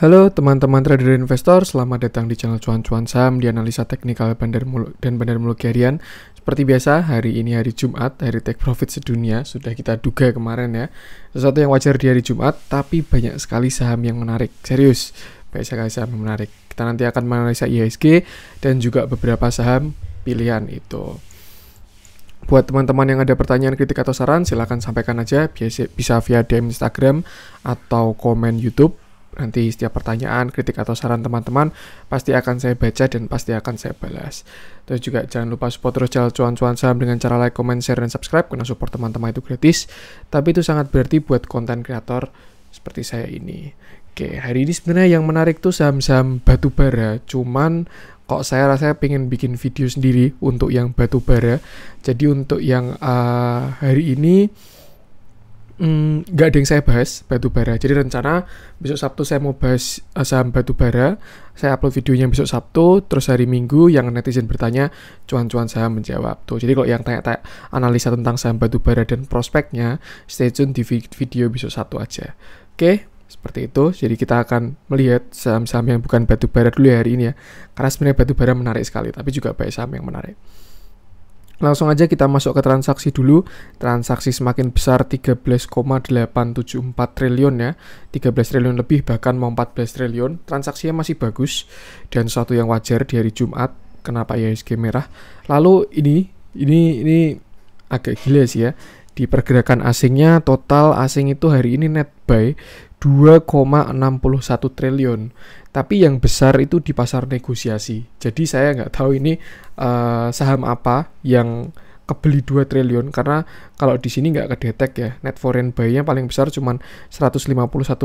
Halo teman-teman trader investor, selamat datang di channel Cuan-Cuan Saham di analisa teknikal Bandar Mulu dan Bandar Muluk Harian. Seperti biasa, hari ini hari Jumat, hari take profit sedunia, sudah kita duga kemarin ya. Sesuatu yang wajar di hari Jumat, tapi banyak sekali saham yang menarik, serius. Banyak sekali saham yang menarik. Kita nanti akan menganalisa IHSG dan juga beberapa saham pilihan itu. Buat teman-teman yang ada pertanyaan, kritik, atau saran, silahkan sampaikan aja. Biasa, bisa via DM Instagram atau komen YouTube. Nanti setiap pertanyaan, kritik atau saran teman-teman pasti akan saya baca dan pasti akan saya balas. Terus juga jangan lupa support terus channel cuan-cuan saham dengan cara like, comment, share, dan subscribe karena support teman-teman itu gratis. Tapi itu sangat berarti buat konten kreator seperti saya ini. Oke, hari ini sebenarnya yang menarik tuh saham-saham batubara. Cuman kok saya rasa pengen bikin video sendiri untuk yang batubara. Jadi untuk yang uh, hari ini Mm, nggak mm, ada yang saya bahas batu bara. Jadi rencana besok Sabtu saya mau bahas eh, saham batu bara. Saya upload videonya besok Sabtu, terus hari Minggu yang netizen bertanya cuan-cuan saham menjawab tuh. Jadi kalau yang tanya-tanya analisa tentang saham batu bara dan prospeknya, stay tune di video besok Sabtu aja. Oke, seperti itu. Jadi kita akan melihat saham-saham yang bukan batu bara dulu ya hari ini ya. Karena sebenarnya batu bara menarik sekali, tapi juga banyak saham yang menarik. Langsung aja kita masuk ke transaksi dulu. Transaksi semakin besar 13,874 triliun ya. 13 triliun lebih bahkan mau 14 triliun. Transaksinya masih bagus dan satu yang wajar di hari Jumat. Kenapa ya IHSG merah? Lalu ini ini ini agak gila sih ya. Di pergerakan asingnya total asing itu hari ini net buy 2,61 triliun. Tapi yang besar itu di pasar negosiasi. Jadi saya nggak tahu ini uh, saham apa yang kebeli 2 triliun karena kalau di sini nggak kedetek ya. Net foreign buy-nya paling besar cuman 151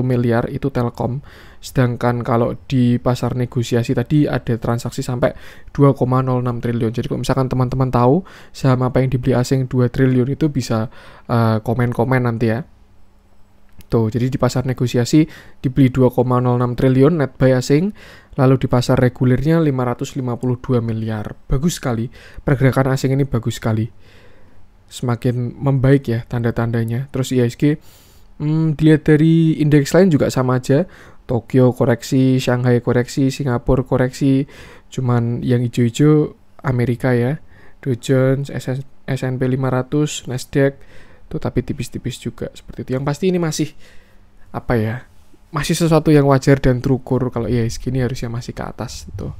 miliar itu Telkom. Sedangkan kalau di pasar negosiasi tadi ada transaksi sampai 2,06 triliun. Jadi kalau misalkan teman-teman tahu saham apa yang dibeli asing 2 triliun itu bisa eh, komen-komen uh, komen -komen nanti ya kripto. Jadi di pasar negosiasi dibeli 2,06 triliun net buy asing, lalu di pasar regulernya 552 miliar. Bagus sekali. Pergerakan asing ini bagus sekali. Semakin membaik ya tanda-tandanya. Terus IHSG hmm, dilihat dari indeks lain juga sama aja. Tokyo koreksi, Shanghai koreksi, Singapura koreksi. Cuman yang hijau-hijau Amerika ya. Dow Jones, SNP 500, Nasdaq, tuh tapi tipis-tipis juga seperti itu. Yang pasti ini masih apa ya? Masih sesuatu yang wajar dan terukur kalau ya ini harusnya masih ke atas itu.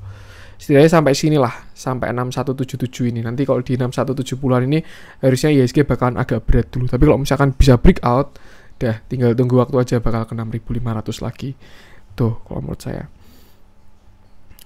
Setidaknya sampai sinilah, sampai 6177 ini. Nanti kalau di 6170-an ini harusnya ISG ya, bakalan agak berat dulu. Tapi kalau misalkan bisa breakout out, dah tinggal tunggu waktu aja bakal ke 6500 lagi. Tuh, kalau menurut saya.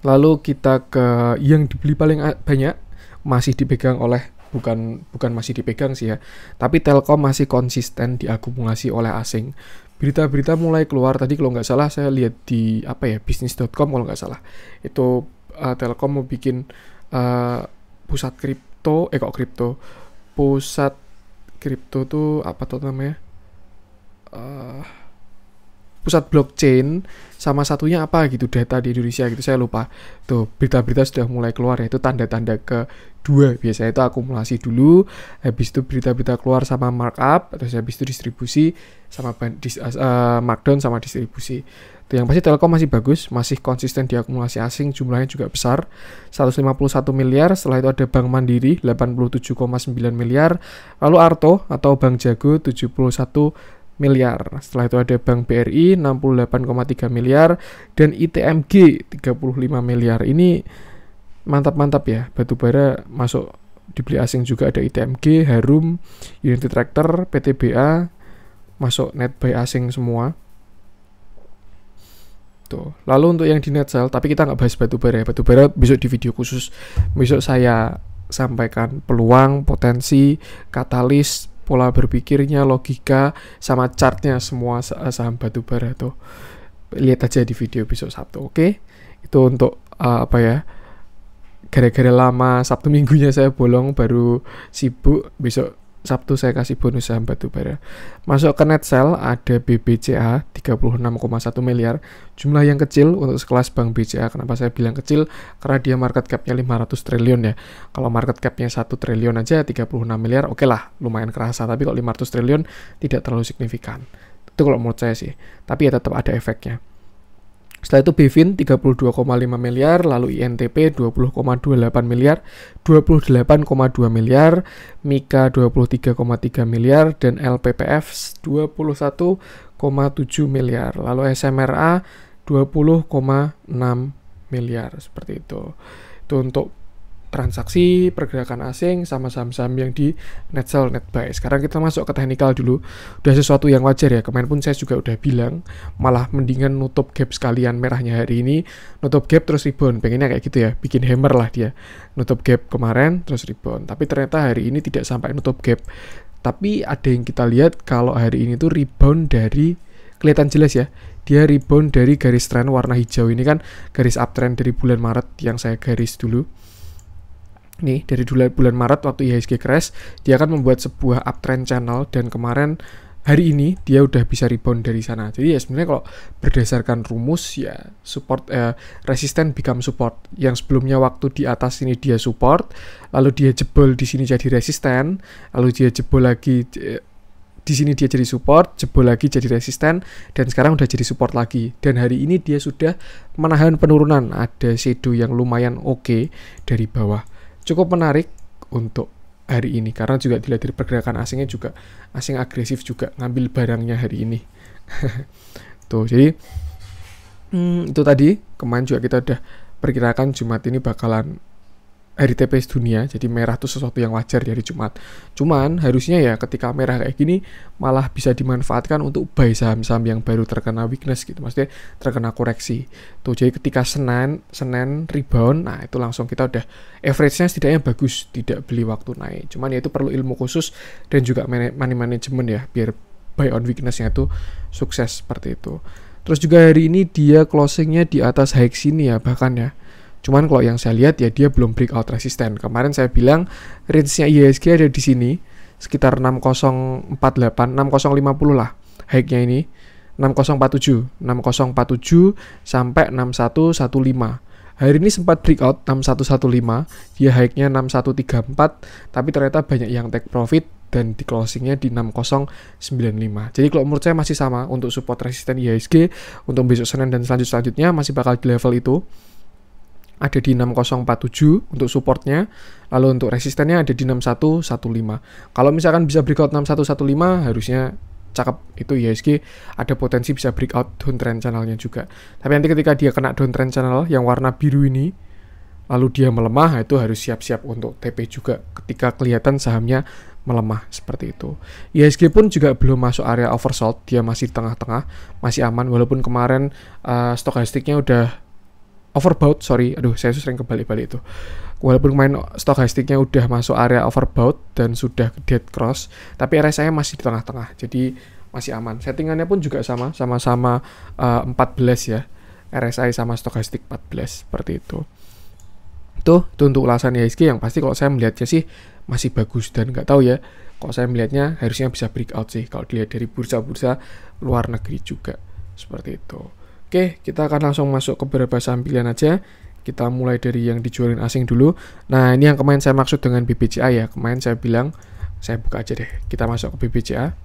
Lalu kita ke yang dibeli paling banyak masih dipegang oleh bukan bukan masih dipegang sih ya. Tapi Telkom masih konsisten diakumulasi oleh asing. Berita-berita mulai keluar tadi kalau nggak salah saya lihat di apa ya bisnis.com kalau nggak salah itu uh, Telkom mau bikin uh, pusat kripto eh kok kripto pusat kripto tuh apa tuh namanya? Uh, pusat blockchain sama satunya apa gitu data di Indonesia gitu saya lupa tuh berita-berita sudah mulai keluar ya itu tanda-tanda ke dua biasanya itu akumulasi dulu habis itu berita-berita keluar sama markup terus habis itu distribusi sama dis, uh, markdown sama distribusi tuh yang pasti Telkom masih bagus masih konsisten di akumulasi asing jumlahnya juga besar 151 miliar setelah itu ada Bank Mandiri 87,9 miliar lalu Arto atau Bank Jago 71 miliar. Setelah itu ada Bank BRI 68,3 miliar dan ITMG 35 miliar. Ini mantap-mantap ya. Batubara masuk dibeli asing juga ada ITMG, Harum, Unity Tractor, PTBA masuk net buy asing semua. Tuh. Lalu untuk yang di net sell, tapi kita nggak bahas batubara ya. Batubara besok di video khusus. Besok saya sampaikan peluang, potensi, katalis, pola berpikirnya, logika, sama chartnya semua saham batubara tuh. Lihat aja di video besok Sabtu, oke? Okay? Itu untuk uh, apa ya? Gara-gara lama Sabtu minggunya saya bolong baru sibuk besok Sabtu saya kasih bonus saham batubara. Masuk ke net sell ada BBCA 36,1 miliar. Jumlah yang kecil untuk sekelas bank BCA. Kenapa saya bilang kecil? Karena dia market capnya 500 triliun ya. Kalau market capnya 1 triliun aja 36 miliar oke okay lah lumayan kerasa. Tapi kalau 500 triliun tidak terlalu signifikan. Itu kalau menurut saya sih. Tapi ya tetap ada efeknya. Setelah itu Bevin 32,5 miliar, lalu INTP 20,28 miliar, 28,2 miliar, Mika 23,3 miliar, dan LPPF 21,7 miliar. Lalu SMRA 20,6 miliar, seperti itu. Itu untuk transaksi pergerakan asing sama saham-saham yang di net sell net buy. Sekarang kita masuk ke teknikal dulu. Udah sesuatu yang wajar ya. Kemarin pun saya juga udah bilang malah mendingan nutup gap sekalian merahnya hari ini, nutup gap terus rebound. Pengennya kayak gitu ya, bikin hammer lah dia. Nutup gap kemarin terus rebound. Tapi ternyata hari ini tidak sampai nutup gap. Tapi ada yang kita lihat kalau hari ini tuh rebound dari kelihatan jelas ya dia rebound dari garis trend warna hijau ini kan garis uptrend dari bulan Maret yang saya garis dulu nih dari bulan Maret waktu IHSG crash dia akan membuat sebuah uptrend channel dan kemarin hari ini dia udah bisa rebound dari sana. Jadi ya sebenarnya kalau berdasarkan rumus ya support eh, resisten become support. Yang sebelumnya waktu di atas ini dia support, lalu dia jebol di sini jadi resisten, lalu dia jebol lagi eh, di sini dia jadi support, jebol lagi jadi resisten, dan sekarang udah jadi support lagi. Dan hari ini dia sudah menahan penurunan. Ada shadow yang lumayan oke okay dari bawah cukup menarik untuk hari ini karena juga dilihat dari pergerakan asingnya juga asing agresif juga ngambil barangnya hari ini tuh jadi hmm, itu tadi kemarin juga kita udah perkirakan Jumat ini bakalan hari TPS dunia, jadi merah itu sesuatu yang wajar di hari Jumat. Cuman harusnya ya ketika merah kayak gini malah bisa dimanfaatkan untuk buy saham-saham yang baru terkena weakness gitu, maksudnya terkena koreksi. Tuh jadi ketika Senin, Senin rebound, nah itu langsung kita udah average-nya setidaknya bagus, tidak beli waktu naik. Cuman ya itu perlu ilmu khusus dan juga money management ya biar buy on weakness-nya itu sukses seperti itu. Terus juga hari ini dia closing-nya di atas high sini ya bahkan ya Cuman kalau yang saya lihat ya dia belum breakout resisten. Kemarin saya bilang range-nya IHSG ada di sini sekitar 6048, 6050 lah high-nya ini. 6047, 6047 sampai 6115. Hari ini sempat breakout 6115, dia high-nya 6134, tapi ternyata banyak yang take profit dan di closingnya di 6095. Jadi kalau menurut saya masih sama untuk support resisten IHSG untuk besok Senin dan selanjutnya masih bakal di level itu ada di 6047 untuk supportnya, lalu untuk resistennya ada di 6115. Kalau misalkan bisa breakout 6115 harusnya cakep itu ya, IHSG ada potensi bisa breakout downtrend channelnya juga. Tapi nanti ketika dia kena downtrend channel yang warna biru ini, lalu dia melemah itu harus siap-siap untuk TP juga ketika kelihatan sahamnya melemah seperti itu. Ya, IHSG pun juga belum masuk area oversold, dia masih tengah-tengah, masih aman walaupun kemarin uh, eh, stokastiknya udah overbought sorry aduh saya sering kebalik-balik itu walaupun main stokastiknya udah masuk area overbought dan sudah dead cross tapi area saya masih di tengah-tengah jadi masih aman settingannya pun juga sama sama-sama uh, eh, 14 ya RSI sama stokastik 14 seperti itu itu itu untuk ulasan ya, IHSG yang pasti kalau saya melihatnya sih masih bagus dan nggak tahu ya kalau saya melihatnya harusnya bisa breakout sih kalau dilihat dari bursa-bursa luar negeri juga seperti itu. Oke, kita akan langsung masuk ke beberapa saham pilihan aja. Kita mulai dari yang dijualin asing dulu. Nah, ini yang kemarin saya maksud dengan BBCA ya. Kemarin saya bilang, saya buka aja deh. Kita masuk ke BBCA.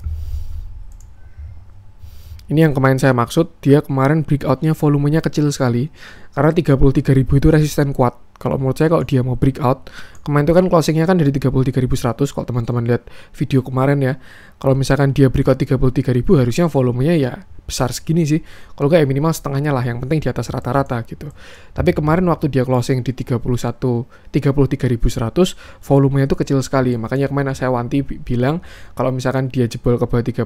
Ini yang kemarin saya maksud, dia kemarin breakoutnya volumenya kecil sekali. Karena 33.000 itu resisten kuat. Kalau menurut saya kalau dia mau breakout, kemarin itu kan closingnya kan dari 33.100 kalau teman-teman lihat video kemarin ya. Kalau misalkan dia breakout 33.000 harusnya volumenya ya besar segini sih. Kalau nggak ya minimal setengahnya lah, yang penting di atas rata-rata gitu. Tapi kemarin waktu dia closing di 31 33.100, volumenya itu kecil sekali. Makanya kemarin saya wanti bilang kalau misalkan dia jebol ke bawah 33.000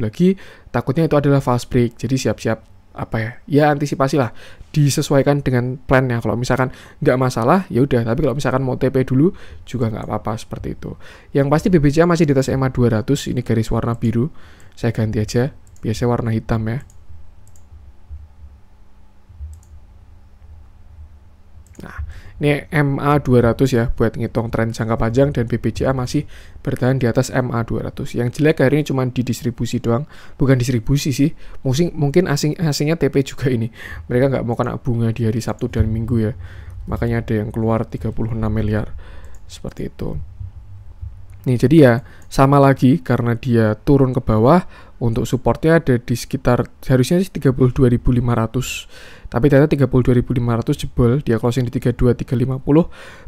lagi, takutnya itu adalah fast break. Jadi siap-siap apa ya ya antisipasi lah disesuaikan dengan plan ya. kalau misalkan nggak masalah ya udah tapi kalau misalkan mau TP dulu juga nggak apa-apa seperti itu yang pasti BBCA masih di atas EMA 200 ini garis warna biru saya ganti aja Biasanya warna hitam ya. Nah, ini MA200 ya buat ngitung tren jangka panjang dan BBCA masih bertahan di atas MA200. Yang jelek hari ini cuma di distribusi doang, bukan distribusi sih. Mungkin mungkin asing asingnya TP juga ini. Mereka nggak mau kena bunga di hari Sabtu dan Minggu ya. Makanya ada yang keluar 36 miliar. Seperti itu. Nih, jadi ya sama lagi karena dia turun ke bawah untuk supportnya ada di sekitar harusnya sih 32.500. Tapi ternyata 32.500 jebol, dia closing di 32.350.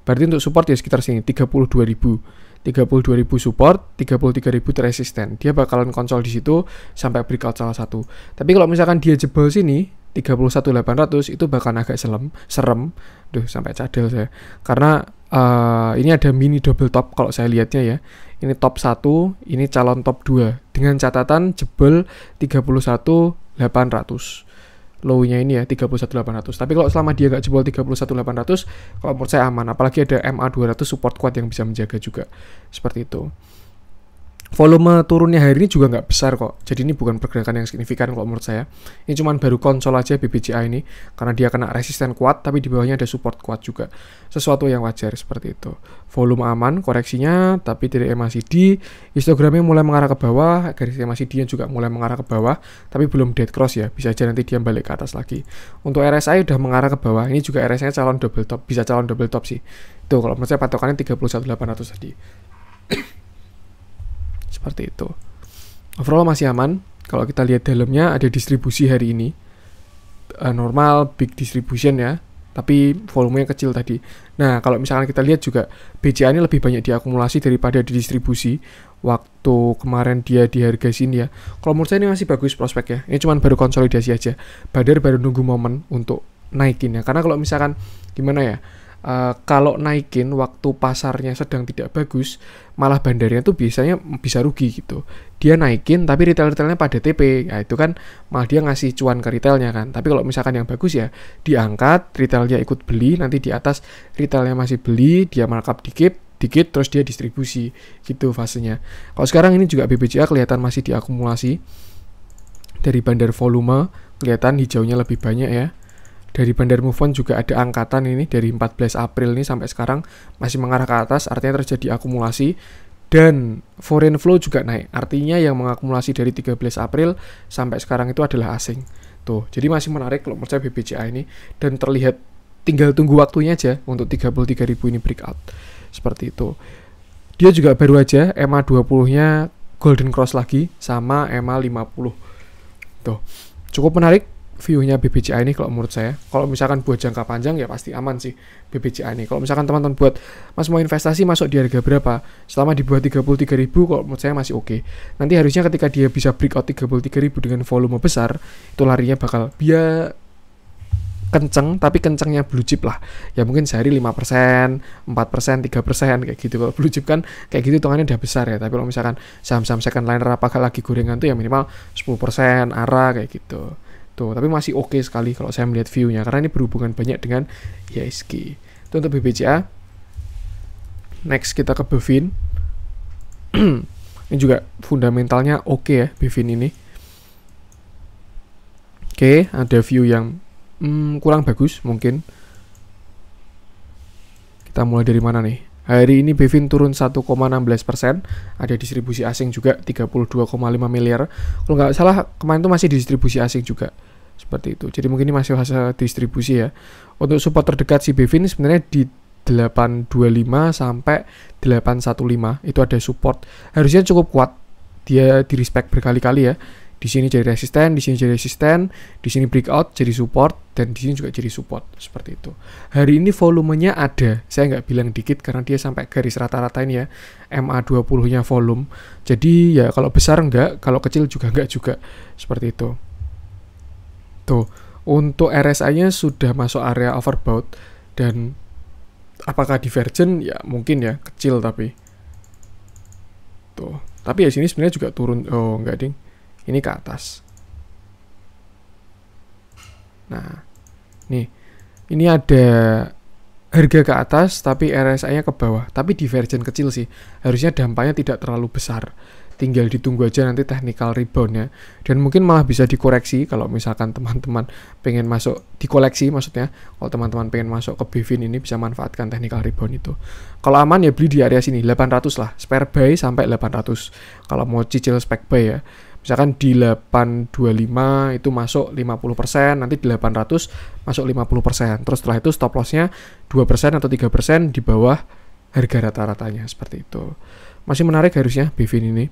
Berarti untuk support ya sekitar sini 32.000. 32.000 support, 33.000 resisten. Dia bakalan konsol di situ sampai breakout salah satu. Tapi kalau misalkan dia jebol sini, 31800 itu bahkan agak selem, serem. Duh, sampai cadel saya. Karena uh, ini ada mini double top kalau saya lihatnya ya. Ini top 1, ini calon top 2 dengan catatan jebol 31800. Low-nya ini ya 31800. Tapi kalau selama dia nggak jebol 31800, kalau menurut saya aman. Apalagi ada MA200 support kuat yang bisa menjaga juga. Seperti itu volume turunnya hari ini juga nggak besar kok. Jadi ini bukan pergerakan yang signifikan kok menurut saya. Ini cuman baru konsol aja BBCA ini karena dia kena resisten kuat tapi di bawahnya ada support kuat juga. Sesuatu yang wajar seperti itu. Volume aman koreksinya tapi dari MACD histogramnya mulai mengarah ke bawah, garis MACD-nya juga mulai mengarah ke bawah tapi belum dead cross ya. Bisa aja nanti dia balik ke atas lagi. Untuk RSI udah mengarah ke bawah. Ini juga RSI-nya calon double top, bisa calon double top sih. Itu kalau menurut saya patokannya 31800 tadi seperti itu. Overall masih aman. Kalau kita lihat dalamnya ada distribusi hari ini. Uh, normal big distribution ya, tapi volumenya kecil tadi. Nah, kalau misalkan kita lihat juga BCA ini lebih banyak diakumulasi daripada di distribusi waktu kemarin dia di harga sini ya. Kalau menurut saya ini masih bagus prospek ya. Ini cuman baru konsolidasi aja. Badar baru nunggu momen untuk naikin ya. Karena kalau misalkan gimana ya? Uh, kalau naikin waktu pasarnya sedang tidak bagus, malah bandarnya tuh biasanya bisa rugi gitu. Dia naikin tapi retail-retailnya pada TP, ya nah, itu kan malah dia ngasih cuan ke retailnya kan. Tapi kalau misalkan yang bagus ya diangkat, retailnya ikut beli, nanti di atas retailnya masih beli, dia markup dikit, dikit terus dia distribusi gitu fasenya. Kalau sekarang ini juga BBCA kelihatan masih diakumulasi dari bandar volume, kelihatan hijaunya lebih banyak ya dari Bandar Mufon juga ada angkatan ini dari 14 April ini sampai sekarang masih mengarah ke atas artinya terjadi akumulasi dan foreign flow juga naik artinya yang mengakumulasi dari 13 April sampai sekarang itu adalah asing tuh jadi masih menarik kalau menurut saya BBCA ini dan terlihat tinggal tunggu waktunya aja untuk 33.000 ini breakout seperti itu dia juga baru aja EMA 20 nya Golden Cross lagi sama EMA 50 tuh cukup menarik view-nya BBCA ini kalau menurut saya. Kalau misalkan buat jangka panjang ya pasti aman sih BBCA ini. Kalau misalkan teman-teman buat Mas mau investasi masuk di harga berapa? Selama dibuat ribu kalau menurut saya masih oke. Okay. Nanti harusnya ketika dia bisa breakout ribu dengan volume besar, itu larinya bakal biar kenceng tapi kencengnya blue chip lah ya mungkin sehari 5% 4% 3% kayak gitu kalau blue chip kan kayak gitu tongannya udah besar ya tapi kalau misalkan saham-saham second liner apakah lagi gorengan tuh ya minimal 10% arah kayak gitu Tuh, gitu. tapi masih oke okay sekali kalau saya melihat view-nya karena ini berhubungan banyak dengan YSG. Itu untuk BBCA. Next kita ke Bevin. ini juga fundamentalnya oke okay ya Bevin ini. Oke, okay, ada view yang hmm, kurang bagus mungkin. Kita mulai dari mana nih? Hari ini Bevin turun 1,16 persen, ada distribusi asing juga 32,5 miliar. Kalau nggak salah kemarin itu masih distribusi asing juga seperti itu. Jadi mungkin ini masih fase distribusi ya. Untuk support terdekat si Bevin sebenarnya di 825 sampai 815 itu ada support. Harusnya cukup kuat. Dia di respect berkali-kali ya di sini jadi resisten, di sini jadi resisten, di sini breakout jadi support, dan di sini juga jadi support seperti itu. Hari ini volumenya ada, saya nggak bilang dikit karena dia sampai garis rata-rata ini ya, MA20-nya volume. Jadi ya kalau besar nggak, kalau kecil juga nggak juga, seperti itu. Tuh, untuk RSI-nya sudah masuk area overbought, dan apakah divergen? Ya mungkin ya, kecil tapi. Tuh, tapi ya sini sebenarnya juga turun, oh nggak ding ini ke atas. Nah, nih, ini ada harga ke atas tapi RSI-nya ke bawah, tapi divergen kecil sih. Harusnya dampaknya tidak terlalu besar. Tinggal ditunggu aja nanti technical rebound-nya. Dan mungkin malah bisa dikoreksi kalau misalkan teman-teman pengen masuk dikoleksi maksudnya. Kalau teman-teman pengen masuk ke Bivin ini bisa manfaatkan technical rebound itu. Kalau aman ya beli di area sini 800 lah, spare buy sampai 800. Kalau mau cicil spec buy ya misalkan di 825 itu masuk 50%, nanti di 800 masuk 50%. Terus setelah itu stop lossnya 2% atau 3% di bawah harga rata-ratanya seperti itu. Masih menarik harusnya Bvin ini.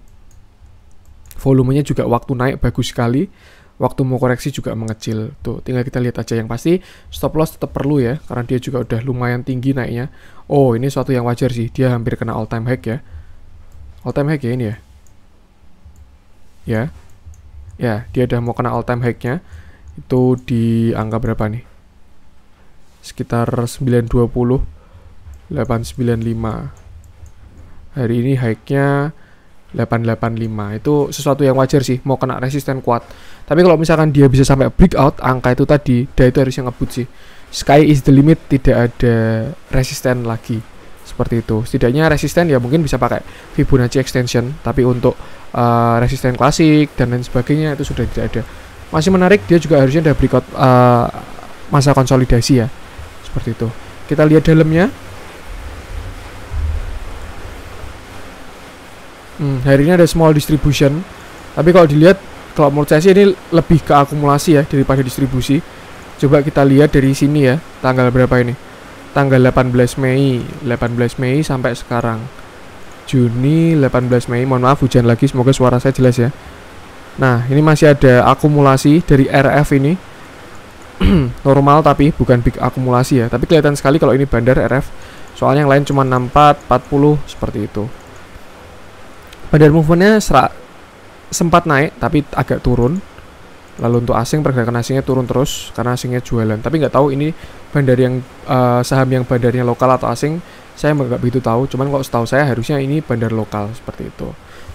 Volumenya juga waktu naik bagus sekali. Waktu mau koreksi juga mengecil. Tuh, tinggal kita lihat aja yang pasti stop loss tetap perlu ya karena dia juga udah lumayan tinggi naiknya. Oh, ini suatu yang wajar sih. Dia hampir kena all time high ya. All time high ya ini ya ya ya dia udah mau kena all time high-nya itu di angka berapa nih sekitar 920 895 hari ini high-nya 885 itu sesuatu yang wajar sih mau kena resisten kuat tapi kalau misalkan dia bisa sampai breakout angka itu tadi dia itu harusnya ngebut sih sky is the limit tidak ada resisten lagi seperti itu setidaknya resisten ya mungkin bisa pakai Fibonacci extension tapi untuk uh, resisten klasik dan lain sebagainya itu sudah tidak ada masih menarik dia juga harusnya ada berikut uh, eh, masa konsolidasi ya seperti itu kita lihat dalamnya hmm, hari ini ada small distribution tapi kalau dilihat kalau menurut saya sih ini lebih ke akumulasi ya daripada distribusi coba kita lihat dari sini ya tanggal berapa ini tanggal 18 Mei 18 Mei sampai sekarang Juni 18 Mei mohon maaf hujan lagi semoga suara saya jelas ya nah ini masih ada akumulasi dari RF ini normal tapi bukan big akumulasi ya tapi kelihatan sekali kalau ini bandar RF soalnya yang lain cuma 64 40 seperti itu bandar movementnya serak sempat naik tapi agak turun lalu untuk asing pergerakan asingnya turun terus karena asingnya jualan tapi nggak tahu ini bandar yang uh, saham yang bandarnya lokal atau asing saya nggak begitu tahu cuman kalau setahu saya harusnya ini bandar lokal seperti itu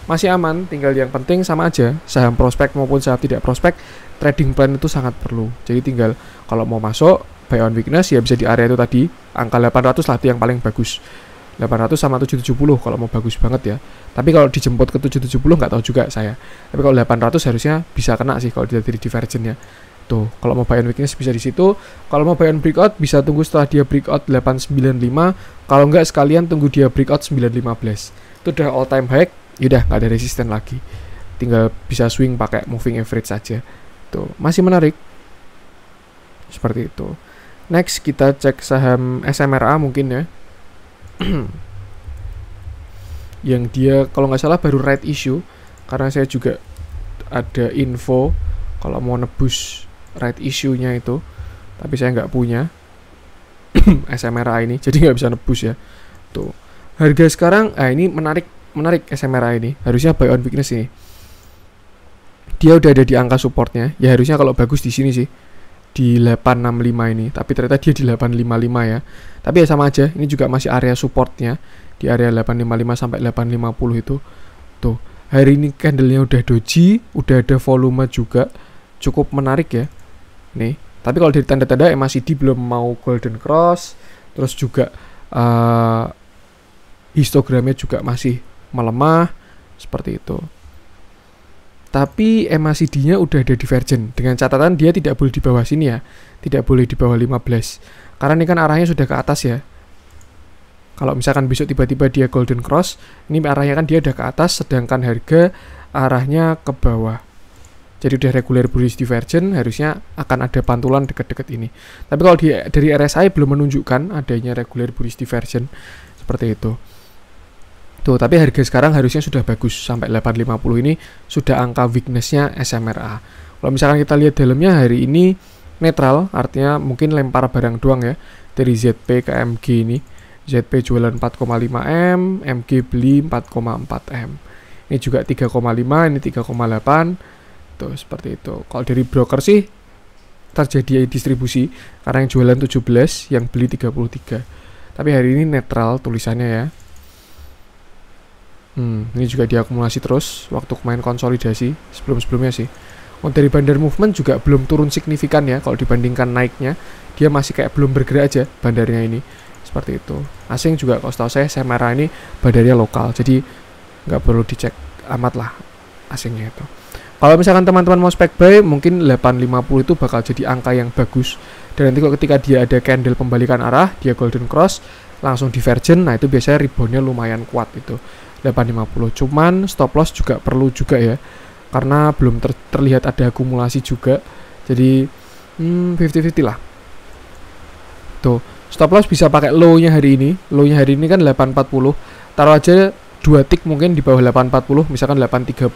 masih aman tinggal yang penting sama aja saham prospek maupun saham tidak prospek trading plan itu sangat perlu jadi tinggal kalau mau masuk buy on weakness ya bisa di area itu tadi angka 800 lah itu yang paling bagus 800 sama 770 kalau mau bagus banget ya. Tapi kalau dijemput ke 770 nggak tahu juga saya. Tapi kalau 800 harusnya bisa kena sih kalau dari divergent ya. Tuh, kalau mau buy on weakness bisa di situ. Kalau mau buy on breakout bisa tunggu setelah dia breakout 895. Kalau nggak sekalian tunggu dia breakout 915. Itu udah all time high, yaudah nggak ada resisten lagi. Tinggal bisa swing pakai moving average saja. Tuh, masih menarik. Seperti itu. Next kita cek saham SMRA mungkin ya. yang dia kalau nggak salah baru right issue karena saya juga ada info kalau mau nebus right issue-nya itu tapi saya nggak punya SMRA ini jadi nggak bisa nebus ya tuh harga sekarang ah ini menarik menarik SMRA ini harusnya buy on weakness ini dia udah ada di angka supportnya ya harusnya kalau bagus di sini sih di 865 ini tapi ternyata dia di 855 ya tapi ya sama aja ini juga masih area supportnya di area 855 sampai 850 itu tuh hari ini candlenya udah doji udah ada volume juga cukup menarik ya nih tapi kalau dari tanda-tanda MACD belum mau golden cross terus juga uh, histogramnya juga masih melemah seperti itu tapi MACD-nya udah ada divergen dengan catatan dia tidak boleh di bawah sini ya tidak boleh di bawah 15 karena ini kan arahnya sudah ke atas ya kalau misalkan besok tiba-tiba dia golden cross ini arahnya kan dia udah ke atas sedangkan harga arahnya ke bawah jadi udah reguler bullish divergen harusnya akan ada pantulan dekat-dekat ini tapi kalau di, dari RSI belum menunjukkan adanya reguler bullish divergen seperti itu Tuh, gitu. tapi harga sekarang harusnya sudah bagus sampai 850 ini sudah angka weaknessnya SMRA. Kalau misalkan kita lihat dalamnya hari ini netral, artinya mungkin lempar barang doang ya dari ZP ke MG ini. ZP jualan 4,5M, MG beli 4,4M. Ini juga 3,5, ini 3,8. Tuh, seperti itu. Kalau dari broker sih terjadi distribusi karena yang jualan 17, yang beli 33. Tapi hari ini netral tulisannya ya. Hmm, ini juga diakumulasi terus waktu main konsolidasi sebelum-sebelumnya sih. Oh, dari bandar movement juga belum turun signifikan ya kalau dibandingkan naiknya. Dia masih kayak belum bergerak aja bandarnya ini. Seperti itu. Asing juga kalau setahu saya, saya merah ini bandarnya lokal. Jadi nggak perlu dicek amat lah asingnya itu. Kalau misalkan teman-teman mau spek buy, mungkin 850 itu bakal jadi angka yang bagus. Dan nanti kalau ketika dia ada candle pembalikan arah, dia golden cross, langsung divergen. nah itu biasanya reboundnya lumayan kuat itu. 850 cuman stop loss juga perlu juga ya karena belum ter terlihat ada akumulasi juga jadi 50 hmm, 50-50 lah tuh stop loss bisa pakai low nya hari ini low nya hari ini kan 840 taruh aja 2 tick mungkin di bawah 840 misalkan 830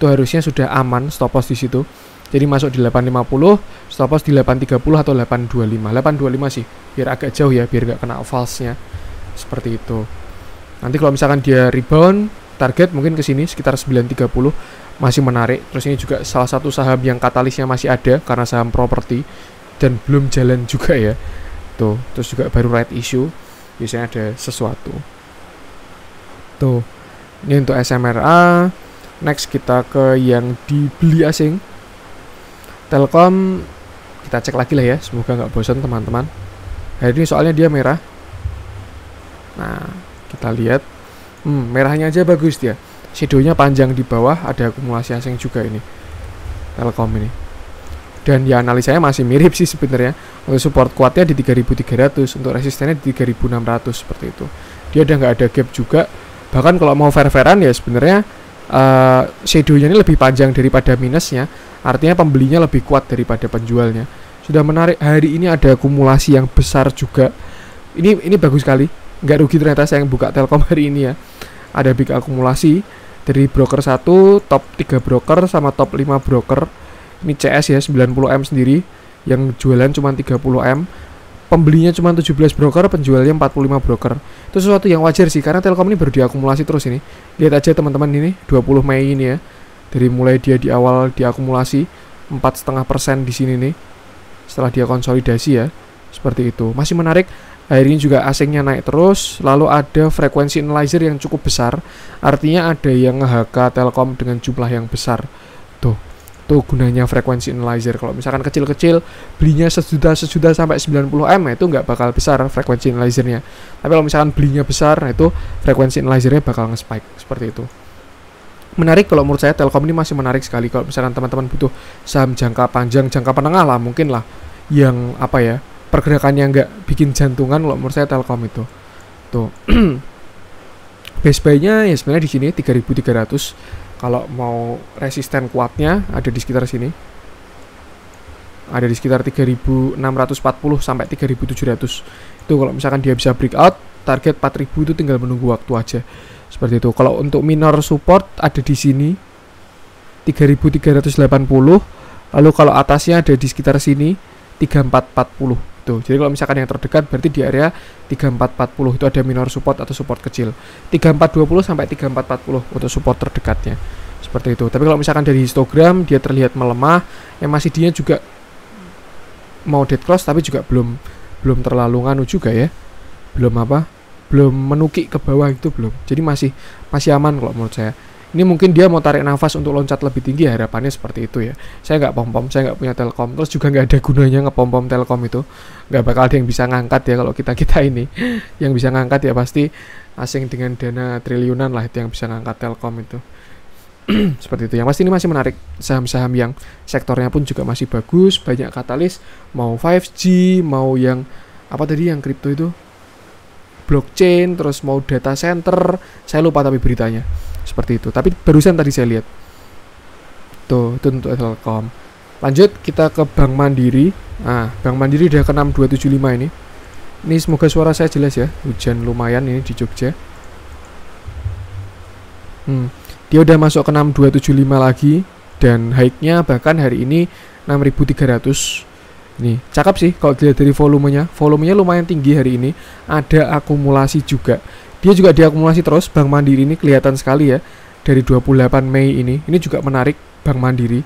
itu harusnya sudah aman stop loss di situ jadi masuk di 850 stop loss di 830 atau 825 825 sih biar agak jauh ya biar gak kena false nya seperti itu Nanti kalau misalkan dia rebound, target mungkin ke sini sekitar 9.30 masih menarik. Terus ini juga salah satu saham yang katalisnya masih ada karena saham properti dan belum jalan juga ya. Tuh, terus juga baru right issue biasanya ada sesuatu. Tuh. Ini untuk SMRA. Next kita ke yang dibeli asing. Telkom kita cek lagi lah ya, semoga nggak bosan teman-teman. Hari ini soalnya dia merah. Nah, kita lihat. Hmm, merahnya aja bagus dia. Shadownya panjang di bawah, ada akumulasi asing juga ini. Telkom ini. Dan ya analisanya masih mirip sih sebenarnya. Untuk support kuatnya di 3300, untuk resistennya di 3600 seperti itu. Dia udah nggak ada gap juga. Bahkan kalau mau fair-fairan ya sebenarnya uh, eh, shadownya ini lebih panjang daripada minusnya. Artinya pembelinya lebih kuat daripada penjualnya. Sudah menarik hari ini ada akumulasi yang besar juga. Ini ini bagus sekali nggak rugi ternyata saya yang buka Telkom hari ini ya. Ada big akumulasi dari broker satu top 3 broker sama top 5 broker. Ini CS ya 90M sendiri yang jualan cuma 30M pembelinya cuma 17 broker, penjualnya 45 broker. Itu sesuatu yang wajar sih karena Telkom ini baru diakumulasi terus ini. Lihat aja teman-teman ini 20 Mei ini ya. Dari mulai dia di awal diakumulasi setengah persen di sini nih. Setelah dia konsolidasi ya. Seperti itu. Masih menarik Hari ini juga asingnya naik terus, lalu ada frekuensi analyzer yang cukup besar, artinya ada yang nge Telkom dengan jumlah yang besar. Tuh, tuh gunanya frekuensi analyzer. Kalau misalkan kecil-kecil, belinya sejuta sejuta sampai 90M nah itu nggak bakal besar frekuensi analyzernya. Tapi kalau misalkan belinya besar, nah itu frekuensi analyzernya bakal nge-spike seperti itu menarik kalau menurut saya Telkom ini masih menarik sekali kalau misalkan teman-teman butuh saham jangka panjang, jangka menengah lah mungkin lah yang apa ya pergerakannya nggak bikin jantungan loh menurut saya Telkom itu tuh base buy-nya ya sebenarnya di sini 3300 kalau mau resisten kuatnya ada di sekitar sini ada di sekitar 3640 sampai 3700 itu kalau misalkan dia bisa breakout target 4000 itu tinggal menunggu waktu aja seperti itu kalau untuk minor support ada di sini 3380 lalu kalau atasnya ada di sekitar sini 3440 Tuh, gitu. jadi kalau misalkan yang terdekat berarti di area 3440 itu ada minor support atau support kecil. 3420 sampai 3440 untuk support terdekatnya. Seperti itu. Tapi kalau misalkan dari histogram dia terlihat melemah, masih dia juga mau dead cross tapi juga belum belum terlalu nganu juga ya. Belum apa? Belum menukik ke bawah itu belum. Jadi masih masih aman kalau menurut saya ini mungkin dia mau tarik nafas untuk loncat lebih tinggi harapannya seperti itu ya saya nggak pom pom saya nggak punya telkom terus juga nggak ada gunanya ngepom pom telkom itu nggak bakal ada yang bisa ngangkat ya kalau kita kita ini yang bisa ngangkat ya pasti asing dengan dana triliunan lah itu yang bisa ngangkat telkom itu seperti itu yang pasti ini masih menarik saham-saham yang sektornya pun juga masih bagus banyak katalis mau 5G mau yang apa tadi yang kripto itu blockchain terus mau data center saya lupa tapi beritanya seperti itu tapi barusan tadi saya lihat tuh itu untuk Telkom lanjut kita ke Bank Mandiri ah Bank Mandiri udah ke 6275 ini ini semoga suara saya jelas ya hujan lumayan ini di Jogja hmm. dia udah masuk ke 6275 lagi dan high bahkan hari ini 6300 Nih, cakep sih kalau dilihat dari volumenya. Volumenya lumayan tinggi hari ini. Ada akumulasi juga. Dia juga diakumulasi terus Bank Mandiri ini kelihatan sekali ya dari 28 Mei ini. Ini juga menarik Bank Mandiri.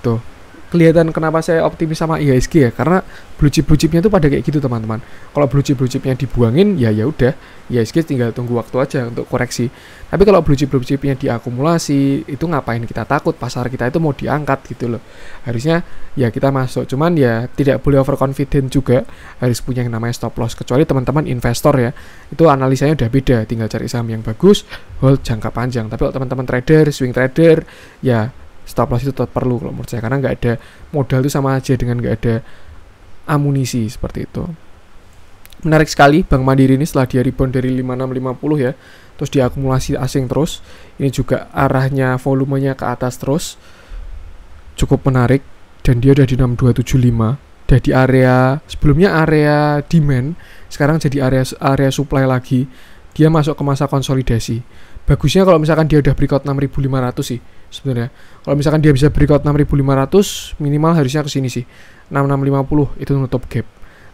Tuh kelihatan kenapa saya optimis sama IHSG iya, ya karena blue chip blue chipnya itu pada kayak gitu teman-teman kalau blue chip blue chipnya dibuangin ya ya udah ya, IHSG tinggal tunggu waktu aja untuk koreksi tapi kalau blue chip blue chipnya diakumulasi itu ngapain kita takut pasar kita itu mau diangkat gitu loh harusnya ya kita masuk cuman ya tidak boleh overconfident juga harus punya yang namanya stop loss kecuali teman-teman investor ya itu analisanya udah beda tinggal cari saham yang bagus hold jangka panjang tapi kalau teman-teman trader swing trader ya stop loss itu tetap perlu kalau menurut saya karena nggak ada modal itu sama aja dengan nggak ada amunisi seperti itu menarik sekali Bank Mandiri ini setelah dia rebound dari 5650 ya terus diakumulasi asing terus ini juga arahnya volumenya ke atas terus cukup menarik dan dia udah di 6275 udah di area sebelumnya area demand sekarang jadi area area supply lagi dia masuk ke masa konsolidasi bagusnya kalau misalkan dia udah breakout 6500 sih sebenarnya. Kalau misalkan dia bisa breakout 6500 minimal harusnya ke sini sih. 6650 itu nutup gap.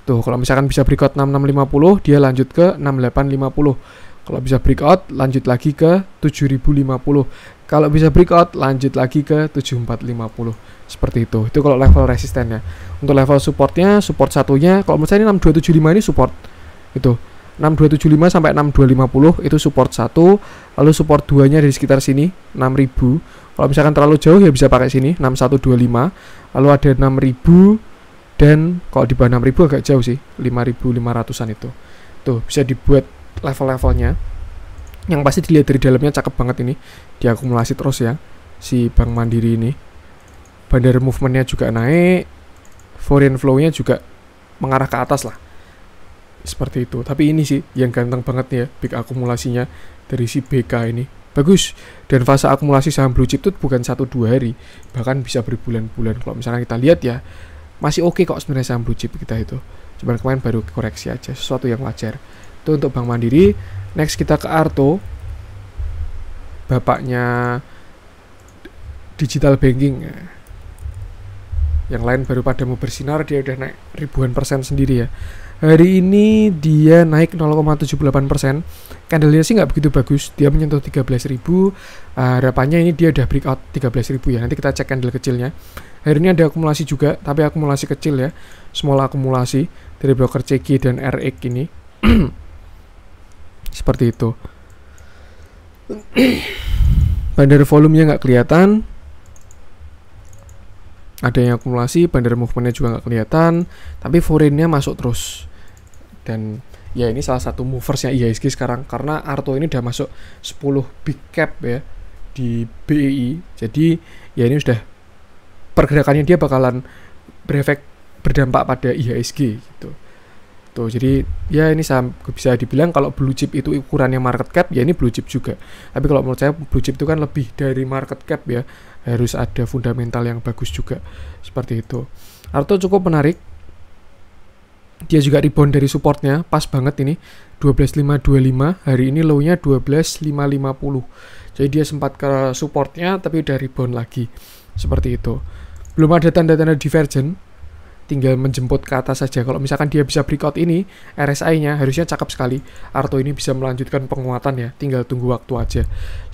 Tuh, kalau misalkan bisa breakout 6650 dia lanjut ke 6850. Kalau bisa breakout lanjut lagi ke 7050. Kalau bisa breakout lanjut lagi ke 7450. Seperti itu. Itu kalau level resistennya. Untuk level supportnya, support satunya kalau misalnya ini 6275 ini support. Itu 6275 sampai 6250 itu support 1 lalu support 2 nya di sekitar sini 6000 kalau misalkan terlalu jauh ya bisa pakai sini 6125 lalu ada 6000 dan kalau di bawah 6000 agak jauh sih 5500an itu tuh bisa dibuat level-levelnya yang pasti dilihat dari dalamnya cakep banget ini diakumulasi terus ya si Bank Mandiri ini bandar movementnya juga naik foreign flow-nya juga mengarah ke atas lah seperti itu tapi ini sih yang ganteng banget nih ya big akumulasinya dari si BK ini bagus dan fase akumulasi saham blue chip itu bukan satu dua hari bahkan bisa berbulan-bulan kalau misalnya kita lihat ya masih oke okay kok sebenarnya saham blue chip kita itu cuman kemarin baru koreksi aja sesuatu yang wajar itu untuk Bank Mandiri next kita ke Arto bapaknya digital banking yang lain baru pada mau bersinar dia udah naik ribuan persen sendiri ya Hari ini dia naik 0,78 persen. Candlenya sih nggak begitu bagus. Dia menyentuh 13.000. Uh, harapannya ini dia udah breakout 13.000 ya. Nanti kita cek candle kecilnya. Hari ini ada akumulasi juga, tapi akumulasi kecil ya. Small akumulasi dari broker CG dan RX ini. Seperti itu. bandar volumenya nggak kelihatan. Ada yang akumulasi, bandar movementnya juga nggak kelihatan. Tapi foreignnya masuk terus dan ya ini salah satu moversnya IHSG sekarang karena Arto ini udah masuk 10 big cap ya di BEI jadi ya ini sudah pergerakannya dia bakalan berefek berdampak pada IHSG gitu tuh jadi ya ini saya bisa dibilang kalau blue chip itu ukurannya market cap ya ini blue chip juga tapi kalau menurut saya blue chip itu kan lebih dari market cap ya harus ada fundamental yang bagus juga seperti itu Arto cukup menarik dia juga rebound dari supportnya pas banget ini 12525 hari ini low-nya 12550 jadi dia sempat ke supportnya tapi udah rebound lagi seperti itu belum ada tanda-tanda divergen tinggal menjemput ke atas saja kalau misalkan dia bisa breakout ini RSI-nya harusnya cakep sekali Arto ini bisa melanjutkan penguatan ya tinggal tunggu waktu aja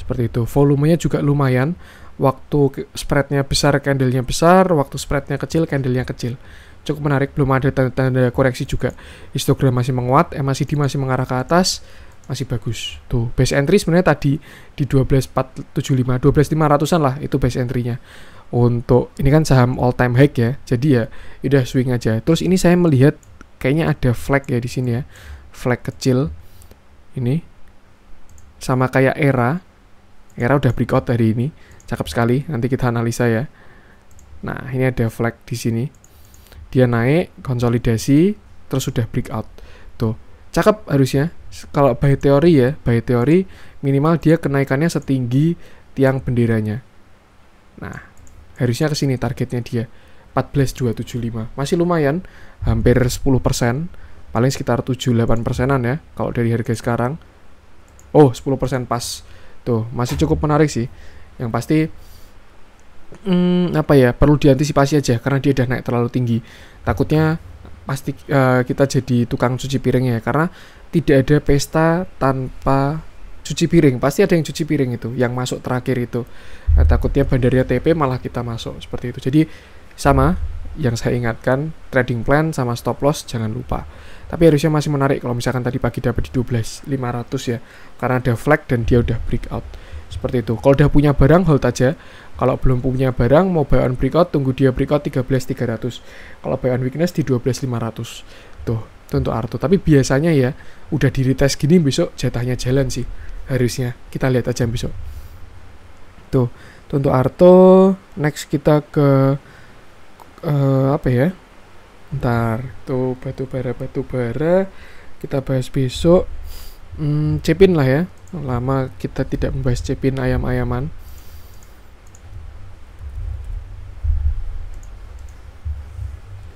seperti itu volumenya juga lumayan waktu spreadnya besar candlenya besar waktu spreadnya kecil candlenya kecil cukup menarik belum ada tanda-tanda koreksi juga histogram masih menguat MACD masih mengarah ke atas masih bagus tuh base entry sebenarnya tadi di 12475 12500an lah itu base entry nya untuk ini kan saham all time high ya jadi ya udah swing aja terus ini saya melihat kayaknya ada flag ya di sini ya flag kecil ini sama kayak era era udah breakout hari ini cakep sekali nanti kita analisa ya nah ini ada flag di sini dia naik konsolidasi terus sudah breakout tuh cakep harusnya kalau by teori ya by teori minimal dia kenaikannya setinggi tiang benderanya nah harusnya ke sini targetnya dia 14275 masih lumayan hampir 10% paling sekitar 78 8 persenan ya kalau dari harga sekarang oh 10% pas tuh masih cukup menarik sih yang pasti hmm, apa ya perlu diantisipasi aja karena dia udah naik terlalu tinggi takutnya pasti uh, kita jadi tukang cuci piring ya karena tidak ada pesta tanpa cuci piring pasti ada yang cuci piring itu yang masuk terakhir itu nah, takutnya Bandaria TP malah kita masuk seperti itu jadi sama yang saya ingatkan trading plan sama stop loss jangan lupa tapi harusnya masih menarik kalau misalkan tadi pagi dapat di 12.500 ya karena ada flag dan dia udah breakout seperti itu kalau udah punya barang hold aja kalau belum punya barang mau buy on breakout tunggu dia breakout 13300 kalau buy on weakness di 12500 tuh itu Arto tapi biasanya ya udah di retest gini besok jatahnya jalan sih harusnya kita lihat aja besok tuh untuk Arto next kita ke uh, apa ya ntar tuh batu bara batu bara kita bahas besok hmm, cepin lah ya lama kita tidak membahas cepin ayam-ayaman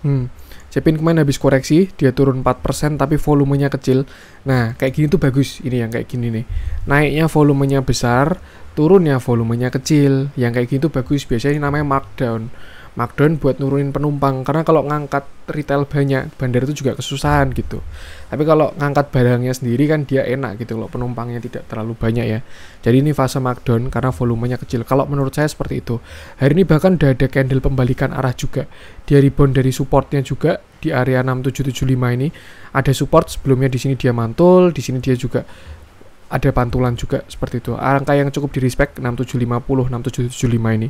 hmm Cepin kemarin habis koreksi, dia turun 4% tapi volumenya kecil. Nah, kayak gini tuh bagus. Ini yang kayak gini nih. Naiknya volumenya besar, turunnya volumenya kecil. Yang kayak gini tuh bagus. Biasanya ini namanya markdown markdown buat nurunin penumpang karena kalau ngangkat retail banyak bandar itu juga kesusahan gitu tapi kalau ngangkat barangnya sendiri kan dia enak gitu kalau penumpangnya tidak terlalu banyak ya jadi ini fase markdown karena volumenya kecil kalau menurut saya seperti itu hari ini bahkan udah ada candle pembalikan arah juga dia rebound dari supportnya juga di area 6775 ini ada support sebelumnya di sini dia mantul di sini dia juga ada pantulan juga seperti itu. Angka yang cukup di respect 6750, 6775 ini.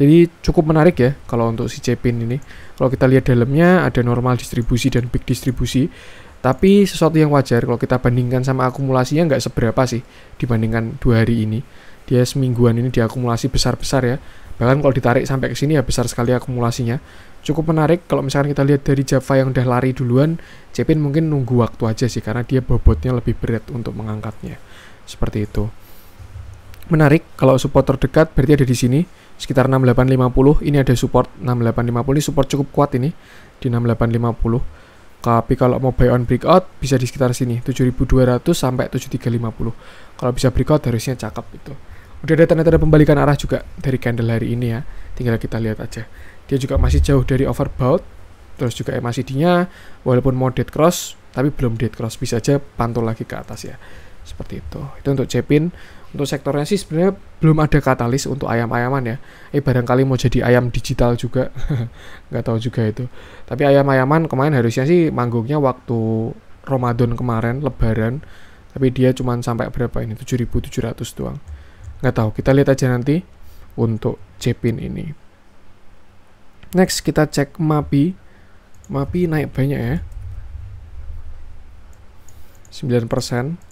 Jadi cukup menarik ya kalau untuk si Cepin ini. Kalau kita lihat dalamnya ada normal distribusi dan big distribusi. Tapi sesuatu yang wajar kalau kita bandingkan sama akumulasinya nggak seberapa sih dibandingkan dua hari ini. Dia semingguan ini diakumulasi besar-besar ya. Bahkan kalau ditarik sampai ke sini ya besar sekali akumulasinya. Cukup menarik kalau misalkan kita lihat dari Java yang udah lari duluan, Cepin mungkin nunggu waktu aja sih karena dia bobotnya lebih berat untuk mengangkatnya seperti itu menarik kalau support terdekat berarti ada di sini sekitar 6850 ini ada support 6850 ini support cukup kuat ini di 6850 tapi kalau mau buy on breakout bisa di sekitar sini 7200 sampai 7350 kalau bisa breakout harusnya cakep itu udah ada tanda-tanda pembalikan arah juga dari candle hari ini ya tinggal kita lihat aja dia juga masih jauh dari overbought terus juga MACD nya walaupun mau dead cross tapi belum dead cross bisa aja pantul lagi ke atas ya seperti itu itu untuk Cepin untuk sektornya sih sebenarnya belum ada katalis untuk ayam-ayaman ya eh barangkali mau jadi ayam digital juga nggak tahu juga itu tapi ayam-ayaman kemarin harusnya sih manggungnya waktu Ramadan kemarin lebaran tapi dia cuma sampai berapa ini 7700 doang nggak tahu kita lihat aja nanti untuk Cepin ini next kita cek MAPI MAPI naik banyak ya 9%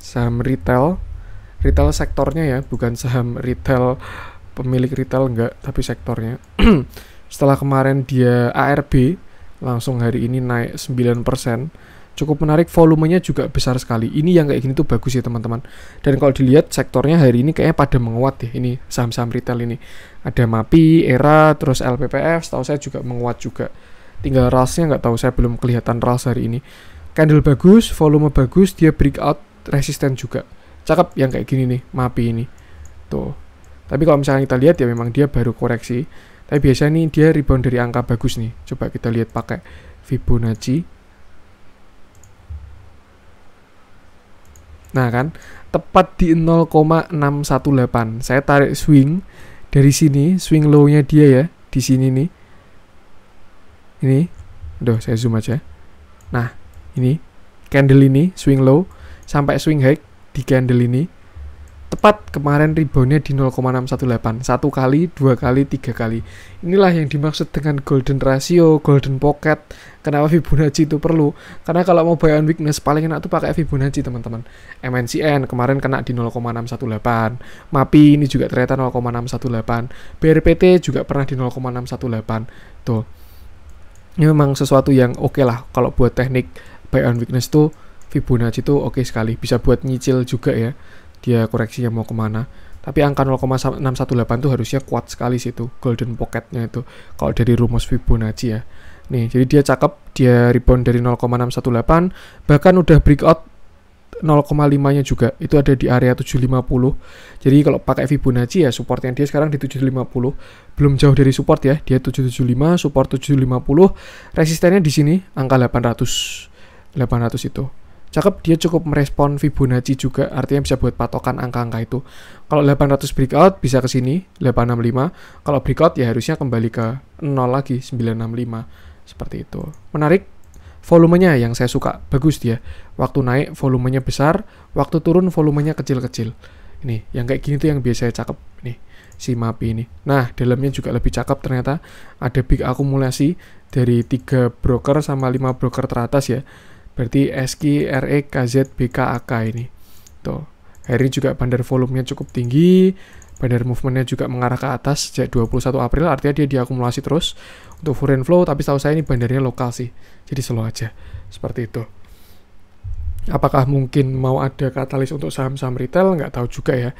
saham retail retail sektornya ya bukan saham retail pemilik retail enggak tapi sektornya setelah kemarin dia ARB langsung hari ini naik 9% cukup menarik volumenya juga besar sekali ini yang kayak gini tuh bagus ya teman-teman dan kalau dilihat sektornya hari ini kayaknya pada menguat ya ini saham-saham retail ini ada MAPI, ERA, terus LPPF setahu saya juga menguat juga tinggal rasnya nggak tahu saya belum kelihatan ras hari ini candle bagus, volume bagus, dia breakout resisten juga cakep yang kayak gini nih MAPI ini tuh tapi kalau misalnya kita lihat ya memang dia baru koreksi tapi biasanya nih dia rebound dari angka bagus nih coba kita lihat pakai Fibonacci nah kan tepat di 0,618 saya tarik swing dari sini swing low-nya dia ya di sini nih ini aduh saya zoom aja nah ini candle ini swing low sampai swing high di candle ini tepat kemarin reboundnya di 0,618 satu kali dua kali tiga kali inilah yang dimaksud dengan golden ratio golden pocket kenapa Fibonacci itu perlu karena kalau mau buy on weakness paling enak tuh pakai Fibonacci teman-teman MNCN kemarin kena di 0,618 MAPI ini juga ternyata 0,618 BRPT juga pernah di 0,618 tuh ini memang sesuatu yang oke okay lah kalau buat teknik buy on weakness tuh Fibonacci itu oke okay sekali bisa buat nyicil juga ya dia koreksinya mau kemana tapi angka 0,618 itu harusnya kuat sekali sih itu golden pocketnya itu kalau dari rumus Fibonacci ya nih jadi dia cakep dia rebound dari 0,618 bahkan udah breakout 0,5 nya juga itu ada di area 750 jadi kalau pakai Fibonacci ya supportnya dia sekarang di 750 belum jauh dari support ya dia 775 support 750 resistennya di sini angka 800 800 itu cakep dia cukup merespon Fibonacci juga artinya bisa buat patokan angka-angka itu kalau 800 breakout bisa ke sini 865 kalau breakout ya harusnya kembali ke 0 lagi 965 seperti itu menarik volumenya yang saya suka bagus dia waktu naik volumenya besar waktu turun volumenya kecil-kecil ini yang kayak gini tuh yang biasanya cakep nih si MAPI ini. Nah, dalamnya juga lebih cakep ternyata ada big akumulasi dari tiga broker sama lima broker teratas ya berarti SQ, RX, e KZ, BK, AK ini tuh hari juga bandar volumenya cukup tinggi bandar movementnya juga mengarah ke atas sejak 21 April artinya dia diakumulasi terus untuk foreign flow tapi setahu saya ini bandarnya lokal sih jadi slow aja seperti itu apakah mungkin mau ada katalis untuk saham-saham retail nggak tahu juga ya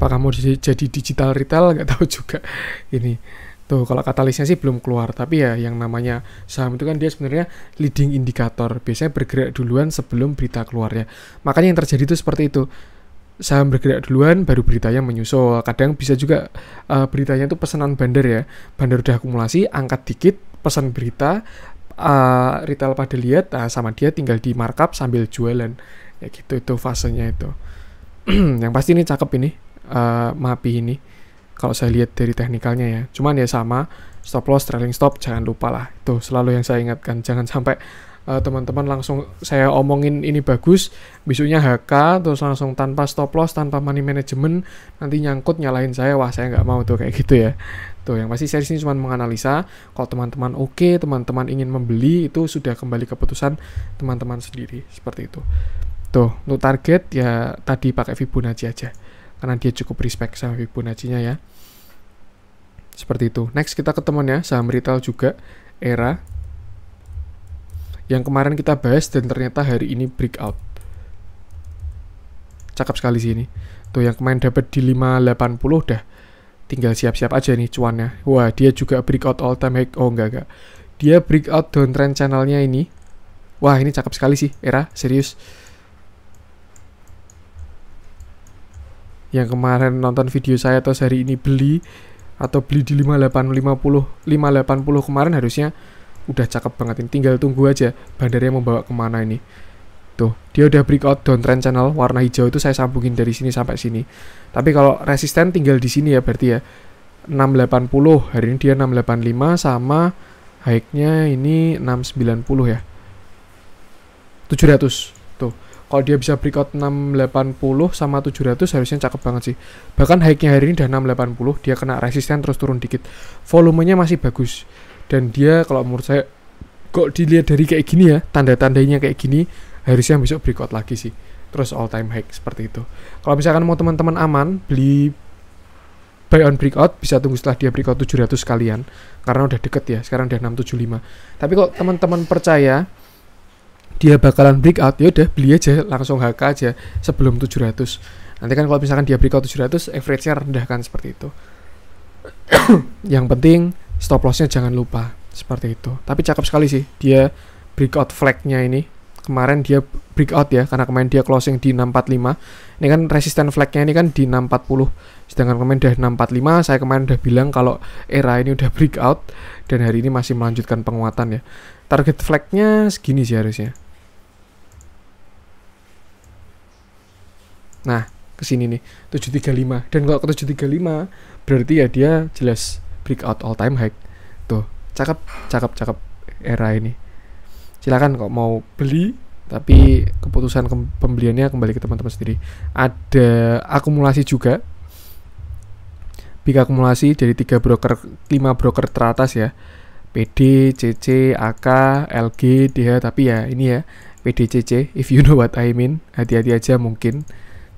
apakah mau jadi digital retail nggak tahu juga ini Tuh, gitu. kalau katalisnya sih belum keluar, tapi ya yang namanya saham itu kan dia sebenarnya leading indikator, biasanya bergerak duluan sebelum berita keluar ya. Makanya yang terjadi itu seperti itu. Saham bergerak duluan, baru beritanya menyusul. Kadang bisa juga uh, beritanya itu pesanan bandar ya. Bandar udah akumulasi, angkat dikit, pesan berita, uh, retail pada lihat, uh, sama dia tinggal di markup sambil jualan. Ya gitu, itu fasenya itu. yang pasti ini cakep ini, uh, MAPI ini kalau saya lihat dari teknikalnya ya. Cuman ya sama, stop loss, trailing stop, jangan lupa lah. Itu selalu yang saya ingatkan. Jangan sampai eh, teman-teman uh, langsung saya omongin ini bagus, bisunya HK, terus langsung tanpa stop loss, tanpa money management, nanti nyangkut nyalahin saya, wah saya nggak mau tuh kayak gitu ya. Tuh, yang pasti saya di sini cuma menganalisa, kalau teman-teman oke, okay, teman-teman ingin membeli, itu sudah kembali keputusan teman-teman sendiri, seperti itu. Tuh, untuk target ya tadi pakai Fibonacci aja karena dia cukup respect sama Fibonacci-nya ya. Seperti itu. Next kita ke temannya, saham retail juga, ERA. Yang kemarin kita bahas dan ternyata hari ini breakout. Cakep sekali sih ini. Tuh yang kemarin dapat di 580 dah. Tinggal siap-siap aja nih cuannya. Wah, dia juga breakout all time high. Oh, enggak, enggak. Dia breakout downtrend channelnya ini. Wah, ini cakep sekali sih, ERA. Serius. yang kemarin nonton video saya atau hari ini beli atau beli di 5850 580 kemarin harusnya udah cakep banget ini tinggal tunggu aja bandarnya membawa kemana ini tuh dia udah breakout downtrend channel warna hijau itu saya sambungin dari sini sampai sini tapi kalau resisten tinggal di sini ya berarti ya 680 hari ini dia 685 sama high-nya ini 690 ya 700 kalau dia bisa breakout 680 sama 700 harusnya cakep banget sih bahkan high-nya hari ini udah 680 dia kena resisten terus turun dikit volumenya masih bagus dan dia kalau menurut saya kok dilihat dari kayak gini ya tanda-tandanya kayak gini harusnya besok breakout lagi sih terus all time high seperti itu kalau misalkan mau teman-teman aman beli buy on breakout bisa tunggu setelah dia breakout 700 kalian karena udah deket ya sekarang udah 675 tapi kok teman-teman percaya dia bakalan breakout ya udah beli aja langsung HK aja sebelum 700 nanti kan kalau misalkan dia breakout 700 average-nya rendah kan seperti itu yang penting stop loss nya jangan lupa seperti itu tapi cakep sekali sih dia breakout nya ini kemarin dia breakout ya karena kemarin dia closing di 645 ini kan resisten flag nya ini kan di 640 sedangkan kemarin udah 645 saya kemarin udah bilang kalau era ini udah breakout dan hari ini masih melanjutkan penguatan ya target flagnya segini sih harusnya Nah, ke sini nih, 735. Dan kalau ke 735, berarti ya dia jelas breakout all time high. Tuh, cakep, cakep, cakep era ini. Silakan kok mau beli tapi keputusan ke pembeliannya kembali ke teman-teman sendiri. Ada akumulasi juga. Big akumulasi dari tiga broker, 5 broker teratas ya. PD, CC, AK, LG, DH, tapi ya ini ya PDCC, if you know what I mean, hati-hati aja mungkin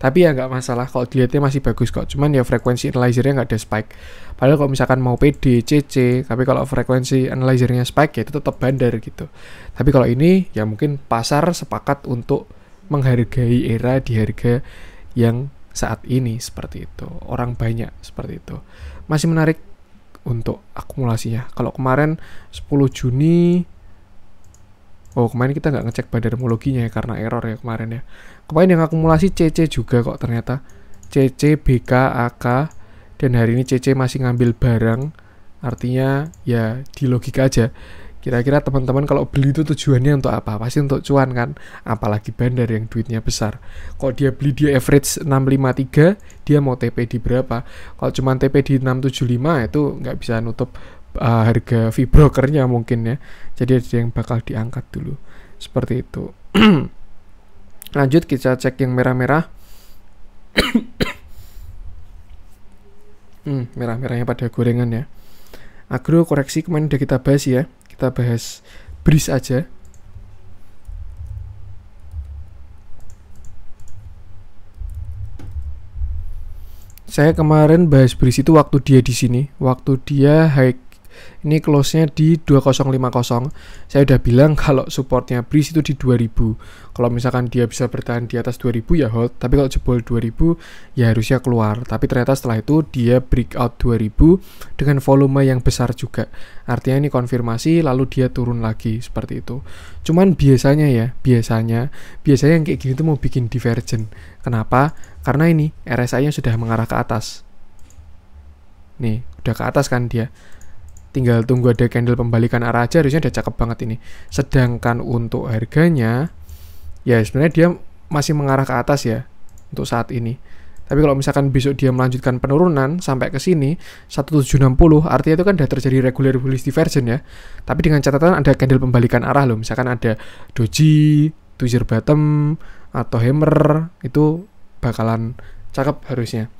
tapi ya nggak masalah kalau dilihatnya masih bagus kok cuman ya frekuensi analyzernya nggak ada spike padahal kalau misalkan mau PD, CC tapi kalau frekuensi analyzernya spike ya itu tetap bandar gitu tapi kalau ini ya mungkin pasar sepakat untuk menghargai era di harga yang saat ini seperti itu orang banyak seperti itu masih menarik untuk akumulasinya kalau kemarin 10 Juni Oh kemarin kita nggak ngecek bandar ya karena error ya kemarin ya Kemarin yang akumulasi CC juga kok ternyata. CC, BK, AK, dan hari ini CC masih ngambil barang. Artinya ya di logika aja. Kira-kira teman-teman kalau beli itu tujuannya untuk apa? Pasti untuk cuan kan? Apalagi bandar yang duitnya besar. kok dia beli dia average 653, dia mau TP di berapa? Kalau cuma TP di 675 itu nggak bisa nutup uh, harga fee brokernya mungkin ya. Jadi ada yang bakal diangkat dulu. Seperti itu. lanjut kita cek yang merah-merah hmm, merah-merahnya pada gorengan ya agro koreksi kemarin udah kita bahas ya kita bahas bris aja saya kemarin bahas bris itu waktu dia di sini waktu dia high ini close-nya di 2050 saya udah bilang kalau supportnya breeze itu di 2000 kalau misalkan dia bisa bertahan di atas 2000 ya hold tapi kalau jebol 2000 ya harusnya keluar tapi ternyata setelah itu dia breakout 2000 dengan volume yang besar juga artinya ini konfirmasi lalu dia turun lagi seperti itu cuman biasanya ya biasanya biasanya yang kayak gini tuh mau bikin divergen kenapa karena ini RSI-nya sudah mengarah ke atas nih udah ke atas kan dia tinggal tunggu ada candle pembalikan arah aja harusnya udah cakep banget ini sedangkan untuk harganya ya sebenarnya dia masih mengarah ke atas ya untuk saat ini tapi kalau misalkan besok dia melanjutkan penurunan sampai ke sini 1760 artinya itu kan sudah terjadi regular bullish divergence ya. Tapi dengan catatan ada candle pembalikan arah loh. Misalkan ada doji, tweezer bottom atau hammer itu bakalan cakep harusnya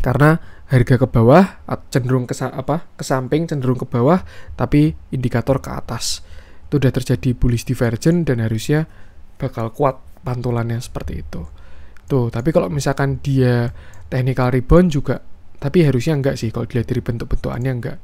karena harga ke bawah cenderung ke apa ke samping cenderung ke bawah tapi indikator ke atas itu sudah terjadi bullish divergen dan harusnya bakal kuat pantulannya seperti itu tuh tapi kalau misalkan dia technical rebound juga tapi harusnya enggak sih kalau dilihat dari bentuk-bentukannya enggak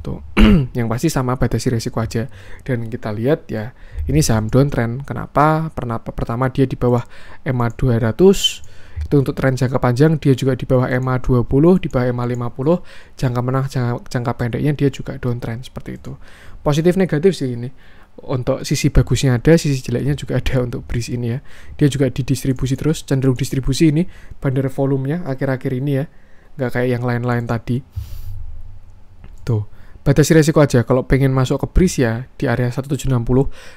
tuh yang pasti sama batasi resiko aja dan kita lihat ya ini saham downtrend kenapa pernah pertama dia di bawah EMA 200 itu untuk tren jangka panjang dia juga di bawah EMA 20 di bawah EMA 50 jangka menang, jangka, jangka pendeknya dia juga downtrend seperti itu positif negatif sih ini untuk sisi bagusnya ada, sisi jeleknya juga ada untuk bris ini ya. Dia juga didistribusi terus, cenderung distribusi ini bandar volumenya akhir-akhir ini ya. Nggak kayak yang lain-lain tadi. Tuh batasi resiko aja kalau pengen masuk ke breeze ya di area 1760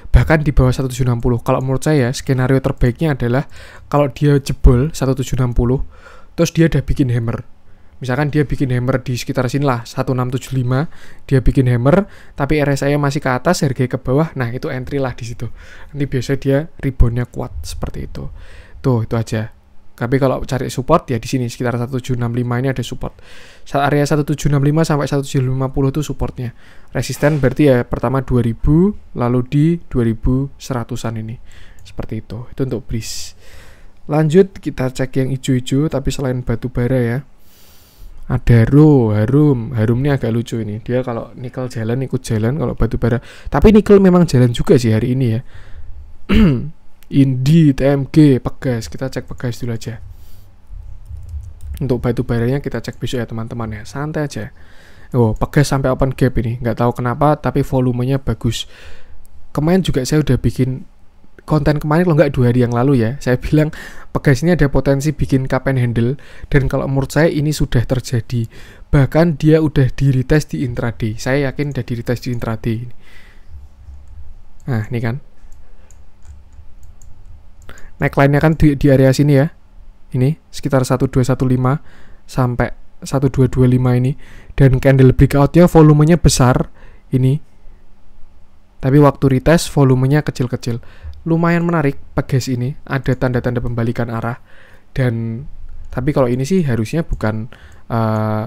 bahkan di bawah 1760 kalau menurut saya skenario terbaiknya adalah kalau dia jebol 1760 terus dia udah bikin hammer misalkan dia bikin hammer di sekitar sini lah 1675 dia bikin hammer tapi RSI masih ke atas harga ke bawah nah itu entry lah di situ nanti biasanya dia reboundnya kuat seperti itu tuh itu aja tapi kalau cari support ya di sini sekitar 1765 ini ada support area 1765 sampai 1750 itu supportnya resisten berarti ya pertama 2000 lalu di 2100an ini seperti itu itu untuk bris lanjut kita cek yang hijau-hijau tapi selain batu bara ya ada ro harum harum ini agak lucu ini dia kalau nikel jalan ikut jalan kalau batu bara tapi nikel memang jalan juga sih hari ini ya Indi, TMG, Pegas. Kita cek Pegas dulu aja untuk batu baranya kita cek besok ya teman-teman ya santai aja oh pegas sampai open gap ini nggak tahu kenapa tapi volumenya bagus kemarin juga saya udah bikin konten kemarin kalau nggak dua hari yang lalu ya saya bilang pegas ini ada potensi bikin cup and handle dan kalau menurut saya ini sudah terjadi bahkan dia udah diri tes di intraday saya yakin udah diri tes di intraday nah ini kan neckline-nya kan di, di area sini ya ini sekitar 1215 sampai 1225 ini dan candle breakoutnya volumenya besar ini tapi waktu retest volumenya kecil-kecil lumayan menarik pegas ini ada tanda-tanda pembalikan arah dan tapi kalau ini sih harusnya bukan uh,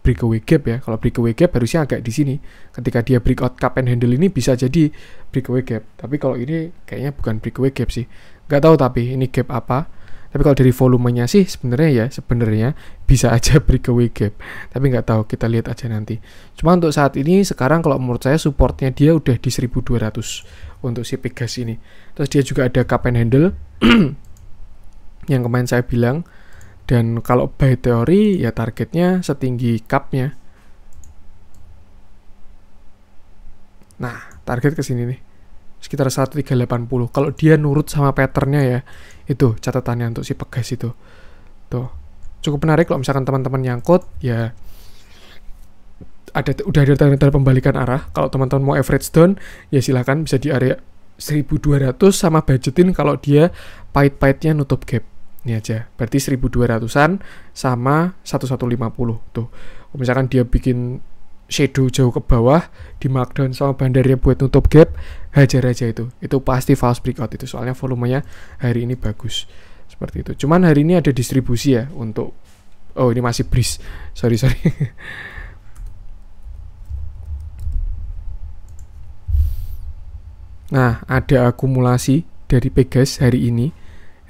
breakaway gap ya kalau breakaway gap harusnya agak di sini ketika dia breakout cup and handle ini bisa jadi breakaway gap tapi kalau ini kayaknya bukan breakaway gap sih nggak tahu tapi ini gap apa tapi kalau dari volumenya sih sebenarnya ya sebenarnya bisa aja breakaway gap. Tapi nggak tahu kita lihat aja nanti. Cuma untuk saat ini sekarang kalau menurut saya supportnya dia udah di 1200 untuk si Pegas ini. Terus dia juga ada cup and handle yang kemarin saya bilang dan kalau by teori ya targetnya setinggi cupnya nah target ke sini nih sekitar 1380 kalau dia nurut sama patternnya ya itu catatannya untuk si pegas itu tuh cukup menarik kalau misalkan teman-teman nyangkut ya ada udah ada tanda-tanda pembalikan arah kalau teman-teman mau average down ya silahkan bisa di area 1200 sama budgetin kalau dia pahit-pahitnya nutup gap ini aja berarti 1200an sama 1150 tuh misalkan dia bikin shadow jauh ke bawah di markdown sama bandarnya buat nutup gap hajar aja itu itu pasti false breakout itu soalnya volumenya hari ini bagus seperti itu cuman hari ini ada distribusi ya untuk oh ini masih breeze sorry sorry nah ada akumulasi dari Pegas hari ini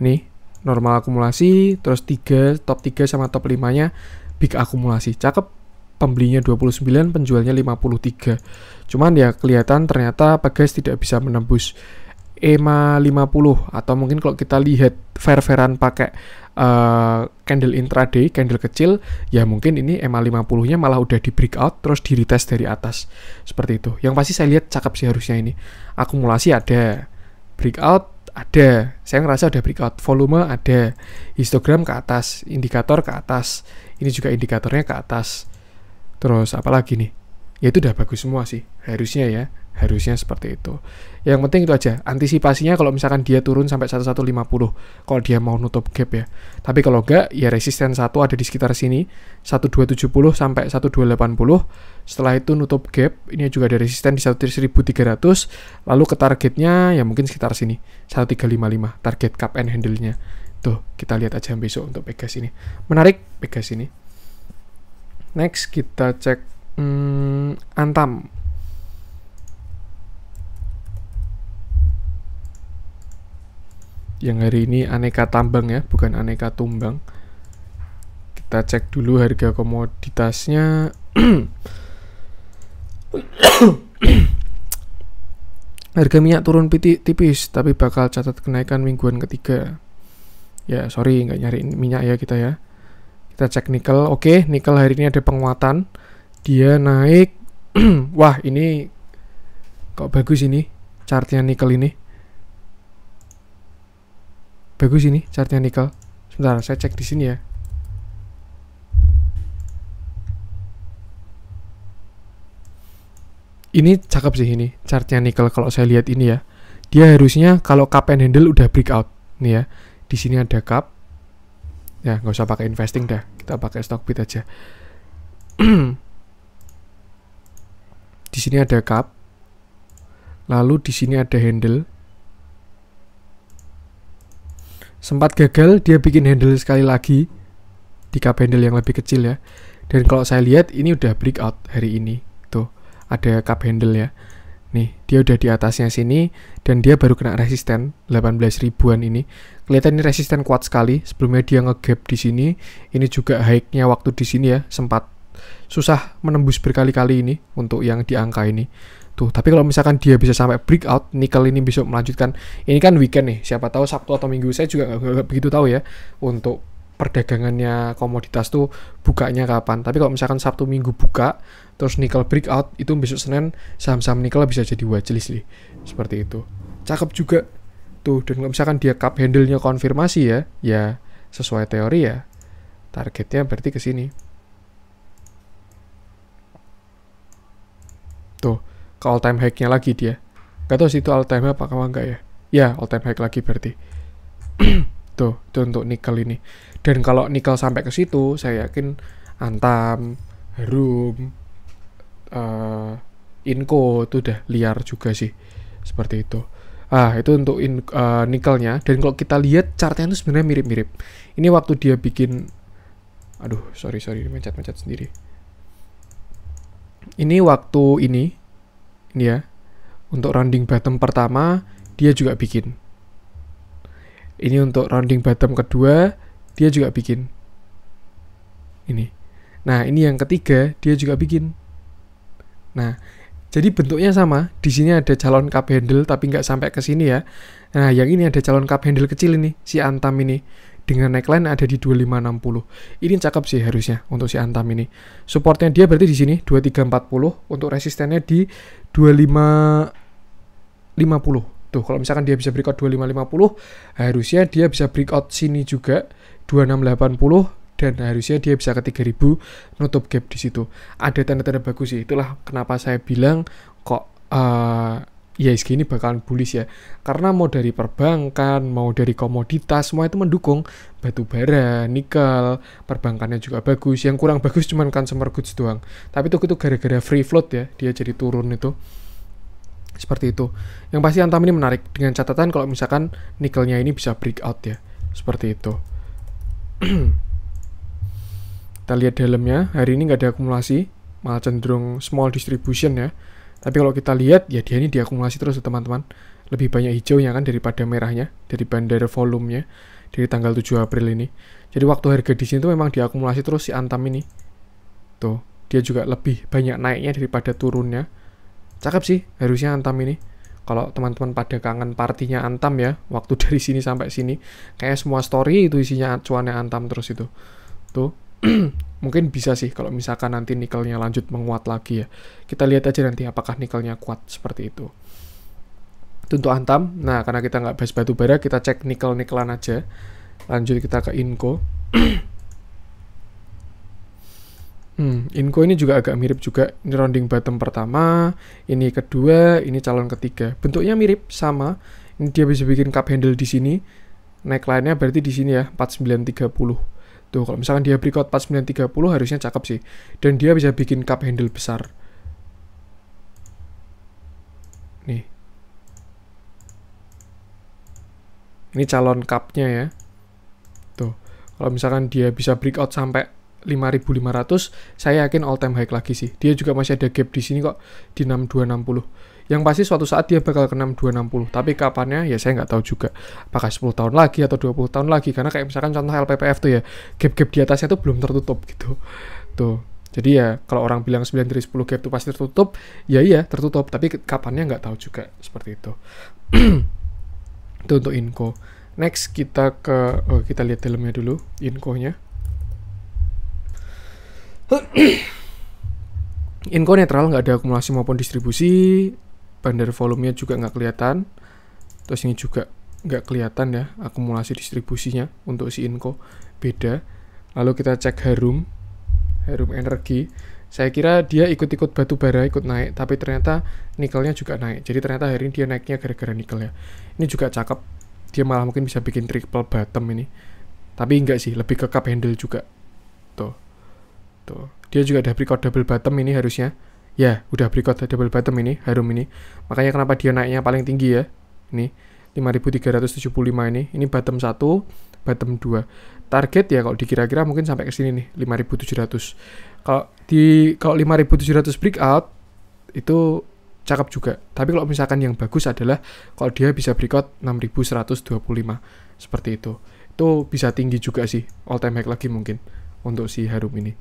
ini normal akumulasi terus tiga top 3 sama top 5 nya big akumulasi cakep pembelinya 29, penjualnya 53. Cuman ya kelihatan ternyata Pegas tidak bisa menembus EMA 50 atau mungkin kalau kita lihat fair-fairan pakai uh, candle intraday, candle kecil, ya mungkin ini EMA 50-nya malah udah di breakout terus di retest dari atas. Seperti itu. Yang pasti saya lihat cakep sih harusnya ini. Akumulasi ada, breakout ada. Saya ngerasa udah breakout, volume ada, histogram ke atas, indikator ke atas. Ini juga indikatornya ke atas. Terus apalagi nih? Ya itu udah bagus semua sih. Harusnya ya, harusnya seperti itu. Yang penting itu aja, antisipasinya kalau misalkan dia turun sampai 1150 kalau dia mau nutup gap ya. Tapi kalau enggak ya resisten satu ada di sekitar sini 1270 sampai 1280. Setelah itu nutup gap, ini juga ada resisten di 1300 lalu ke targetnya ya mungkin sekitar sini 1355 target cup and handle-nya. Tuh, kita lihat aja besok untuk Pegas ini. Menarik Pegas ini. Next kita cek hmm, Antam. Yang hari ini aneka tambang ya, bukan aneka tumbang. Kita cek dulu harga komoditasnya. harga minyak turun tipis, tapi bakal catat kenaikan mingguan ketiga. Ya, sorry nggak nyari minyak ya kita ya. Kita cek nikel. Oke, nikel hari ini ada penguatan. Dia naik. Wah, ini kok bagus ini chartnya nikel ini. Bagus ini chartnya nikel. Sebentar, saya cek di sini ya. Ini cakep sih ini chartnya nikel kalau saya lihat ini ya. Dia harusnya kalau cup and handle udah breakout nih ya. Di sini ada cup, ya nggak usah pakai investing dah kita pakai stockbit aja di sini ada cup lalu di sini ada handle sempat gagal dia bikin handle sekali lagi di cup handle yang lebih kecil ya dan kalau saya lihat ini udah breakout hari ini tuh ada cup handle ya Nih, dia udah di atasnya sini dan dia baru kena resisten 18 ribuan ini. Kelihatan ini resisten kuat sekali. Sebelumnya dia ngegap di sini. Ini juga high-nya waktu di sini ya, sempat susah menembus berkali-kali ini untuk yang di angka ini. Tuh, tapi kalau misalkan dia bisa sampai breakout, nikel ini besok melanjutkan. Ini kan weekend nih, siapa tahu Sabtu atau Minggu saya juga nggak begitu tahu ya untuk perdagangannya komoditas tuh bukanya kapan. Tapi kalau misalkan Sabtu Minggu buka, terus nikel breakout itu besok Senin saham-saham nikel bisa jadi watchlist nih. Seperti itu. Cakep juga tuh dan kalau misalkan dia cup handle-nya konfirmasi ya, ya sesuai teori ya. Targetnya berarti ke sini. Tuh, ke all time high-nya lagi dia. Gak tau sih itu all time apa kalau enggak ya. Ya, all time high lagi berarti. tuh, itu untuk nikel ini. Dan kalau nikel sampai ke situ, saya yakin Antam, Harum, uh, eh, inko itu udah liar juga sih. Seperti itu. Ah, itu untuk in, uh, nikelnya. Dan kalau kita lihat chartnya itu sebenarnya mirip-mirip. Ini waktu dia bikin... Aduh, sorry, sorry. Mencet-mencet sendiri. Ini waktu ini. Ini ya. Untuk rounding bottom pertama, dia juga bikin. Ini untuk rounding bottom kedua, dia juga bikin ini. Nah, ini yang ketiga dia juga bikin. Nah, jadi bentuknya sama. Di sini ada calon cup handle tapi nggak sampai ke sini ya. Nah, yang ini ada calon cup handle kecil ini, si Antam ini. Dengan neckline ada di 2560. Ini cakep sih harusnya untuk si Antam ini. Supportnya dia berarti di sini 2340, untuk resistennya di 2550. Tuh, kalau misalkan dia bisa breakout 2550, harusnya dia bisa breakout sini juga 2680 dan harusnya dia bisa ke 3000 nutup gap di situ. Ada tanda-tanda bagus sih. Itulah kenapa saya bilang kok uh, ya ini bakalan bullish ya. Karena mau dari perbankan, mau dari komoditas, semua itu mendukung batu bara, nikel, perbankannya juga bagus. Yang kurang bagus cuman kan goods doang. Tapi itu itu gara-gara free float ya, dia jadi turun itu. Seperti itu. Yang pasti Antam ini menarik dengan catatan kalau misalkan nikelnya ini bisa breakout ya. Seperti itu. kita lihat dalamnya hari ini nggak ada akumulasi malah cenderung small distribution ya tapi kalau kita lihat ya dia ini diakumulasi terus teman-teman lebih banyak hijaunya kan daripada merahnya dari bandar volumenya dari tanggal 7 April ini jadi waktu harga di sini tuh memang diakumulasi terus si Antam ini tuh dia juga lebih banyak naiknya daripada turunnya cakep sih harusnya Antam ini kalau teman-teman pada kangen partinya Antam ya, waktu dari sini sampai sini, kayak semua story itu isinya cuannya Antam terus itu. Tuh. Mungkin bisa sih kalau misalkan nanti nikelnya lanjut menguat lagi ya. Kita lihat aja nanti apakah nikelnya kuat seperti itu. Itu Antam. Nah, karena kita nggak bahas batu bara, kita cek nikel-nikelan aja. Lanjut kita ke Inco. Hmm, Inko ini juga agak mirip juga. Ini rounding bottom pertama, ini kedua, ini calon ketiga. Bentuknya mirip, sama. Ini dia bisa bikin cup handle di sini. Neckline-nya berarti di sini ya, 4930. Tuh, kalau misalkan dia breakout 4930 harusnya cakep sih. Dan dia bisa bikin cup handle besar. Nih. Ini calon cupnya ya. Tuh, kalau misalkan dia bisa breakout sampai 5500 saya yakin all time high lagi sih dia juga masih ada gap di sini kok di 6260 yang pasti suatu saat dia bakal ke 6260 tapi kapannya ya saya nggak tahu juga apakah 10 tahun lagi atau 20 tahun lagi karena kayak misalkan contoh LPPF tuh ya gap-gap di atasnya tuh belum tertutup gitu tuh jadi ya kalau orang bilang 9 dari 10 gap itu pasti tertutup, ya iya tertutup, tapi kapannya nggak tahu juga seperti itu. itu untuk inko. Next kita ke oh, kita lihat dalamnya dulu inkonya. Inko netral nggak ada akumulasi maupun distribusi. Bandar volumenya juga nggak kelihatan. Terus ini juga nggak kelihatan ya akumulasi distribusinya untuk si Inko beda. Lalu kita cek harum, harum energi. Saya kira dia ikut-ikut batu bara ikut naik, tapi ternyata nikelnya juga naik. Jadi ternyata hari ini dia naiknya gara-gara nikel ya. Ini juga cakep. Dia malah mungkin bisa bikin triple bottom ini. Tapi enggak sih, lebih ke cup handle juga gitu dia juga ada record double bottom ini harusnya ya udah record double bottom ini harum ini makanya kenapa dia naiknya paling tinggi ya ini 5375 ini ini bottom 1 bottom 2 target ya kalau dikira-kira mungkin sampai ke sini nih 5700 kalau di kalau 5700 breakout itu cakep juga. Tapi kalau misalkan yang bagus adalah kalau dia bisa breakout 6125 seperti itu. Itu bisa tinggi juga sih all time high lagi mungkin untuk si Harum ini.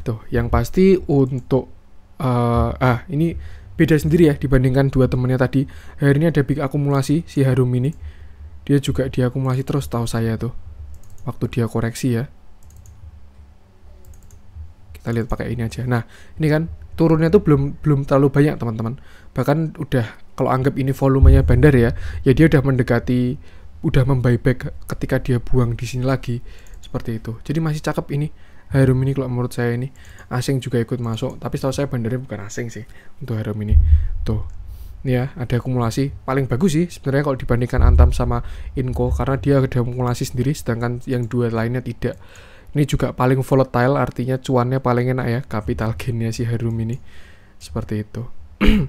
Tuh, yang pasti untuk uh, ah ini beda sendiri ya dibandingkan dua temennya tadi. Hari ini ada big akumulasi si Harum ini. Dia juga diakumulasi terus tahu saya tuh. Waktu dia koreksi ya. Kita lihat pakai ini aja. Nah, ini kan turunnya tuh belum belum terlalu banyak teman-teman. Bahkan udah kalau anggap ini volumenya bandar ya, ya dia udah mendekati udah membuyback ketika dia buang di sini lagi seperti itu. Jadi masih cakep ini. Harum ini kalau menurut saya ini asing juga ikut masuk tapi setahu saya bandarnya bukan asing sih untuk Harum ini tuh ya ada akumulasi paling bagus sih sebenarnya kalau dibandingkan Antam sama Inco karena dia ada akumulasi sendiri sedangkan yang dua lainnya tidak ini juga paling volatile artinya cuannya paling enak ya capital gainnya si Harum ini seperti itu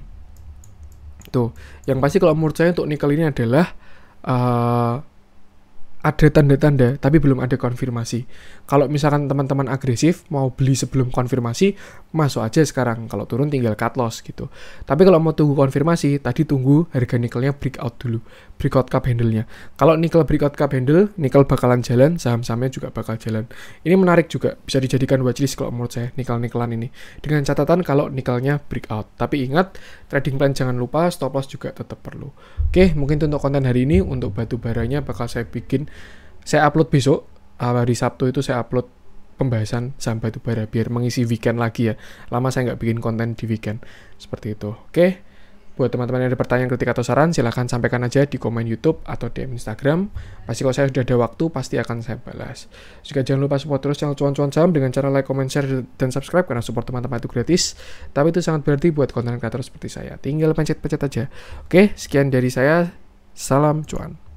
tuh yang pasti kalau menurut saya untuk nikel ini adalah uh, ada tanda-tanda tapi belum ada konfirmasi kalau misalkan teman-teman agresif mau beli sebelum konfirmasi, masuk aja sekarang. Kalau turun tinggal cut loss gitu. Tapi kalau mau tunggu konfirmasi, tadi tunggu harga nikelnya breakout dulu. Breakout cup handle-nya. Kalau nikel breakout cup handle, nikel bakalan jalan, saham-sahamnya juga bakal jalan. Ini menarik juga, bisa dijadikan watchlist kalau menurut saya, nikel-nikelan ini. Dengan catatan kalau nikelnya breakout. Tapi ingat, trading plan jangan lupa, stop loss juga tetap perlu. Oke, mungkin untuk konten hari ini. Untuk batu baranya bakal saya bikin, saya upload besok hari Sabtu itu saya upload pembahasan sampai itu bara biar mengisi weekend lagi ya. Lama saya nggak bikin konten di weekend seperti itu. Oke, buat teman-teman yang ada pertanyaan, kritik atau saran silahkan sampaikan aja di komen YouTube atau DM Instagram. Pasti kalau saya sudah ada waktu pasti akan saya balas. Juga jangan lupa support terus channel cuan-cuan Sam dengan cara like, comment, share dan subscribe karena support teman-teman itu gratis. Tapi itu sangat berarti buat konten kreator seperti saya. Tinggal pencet-pencet aja. Oke, sekian dari saya. Salam cuan.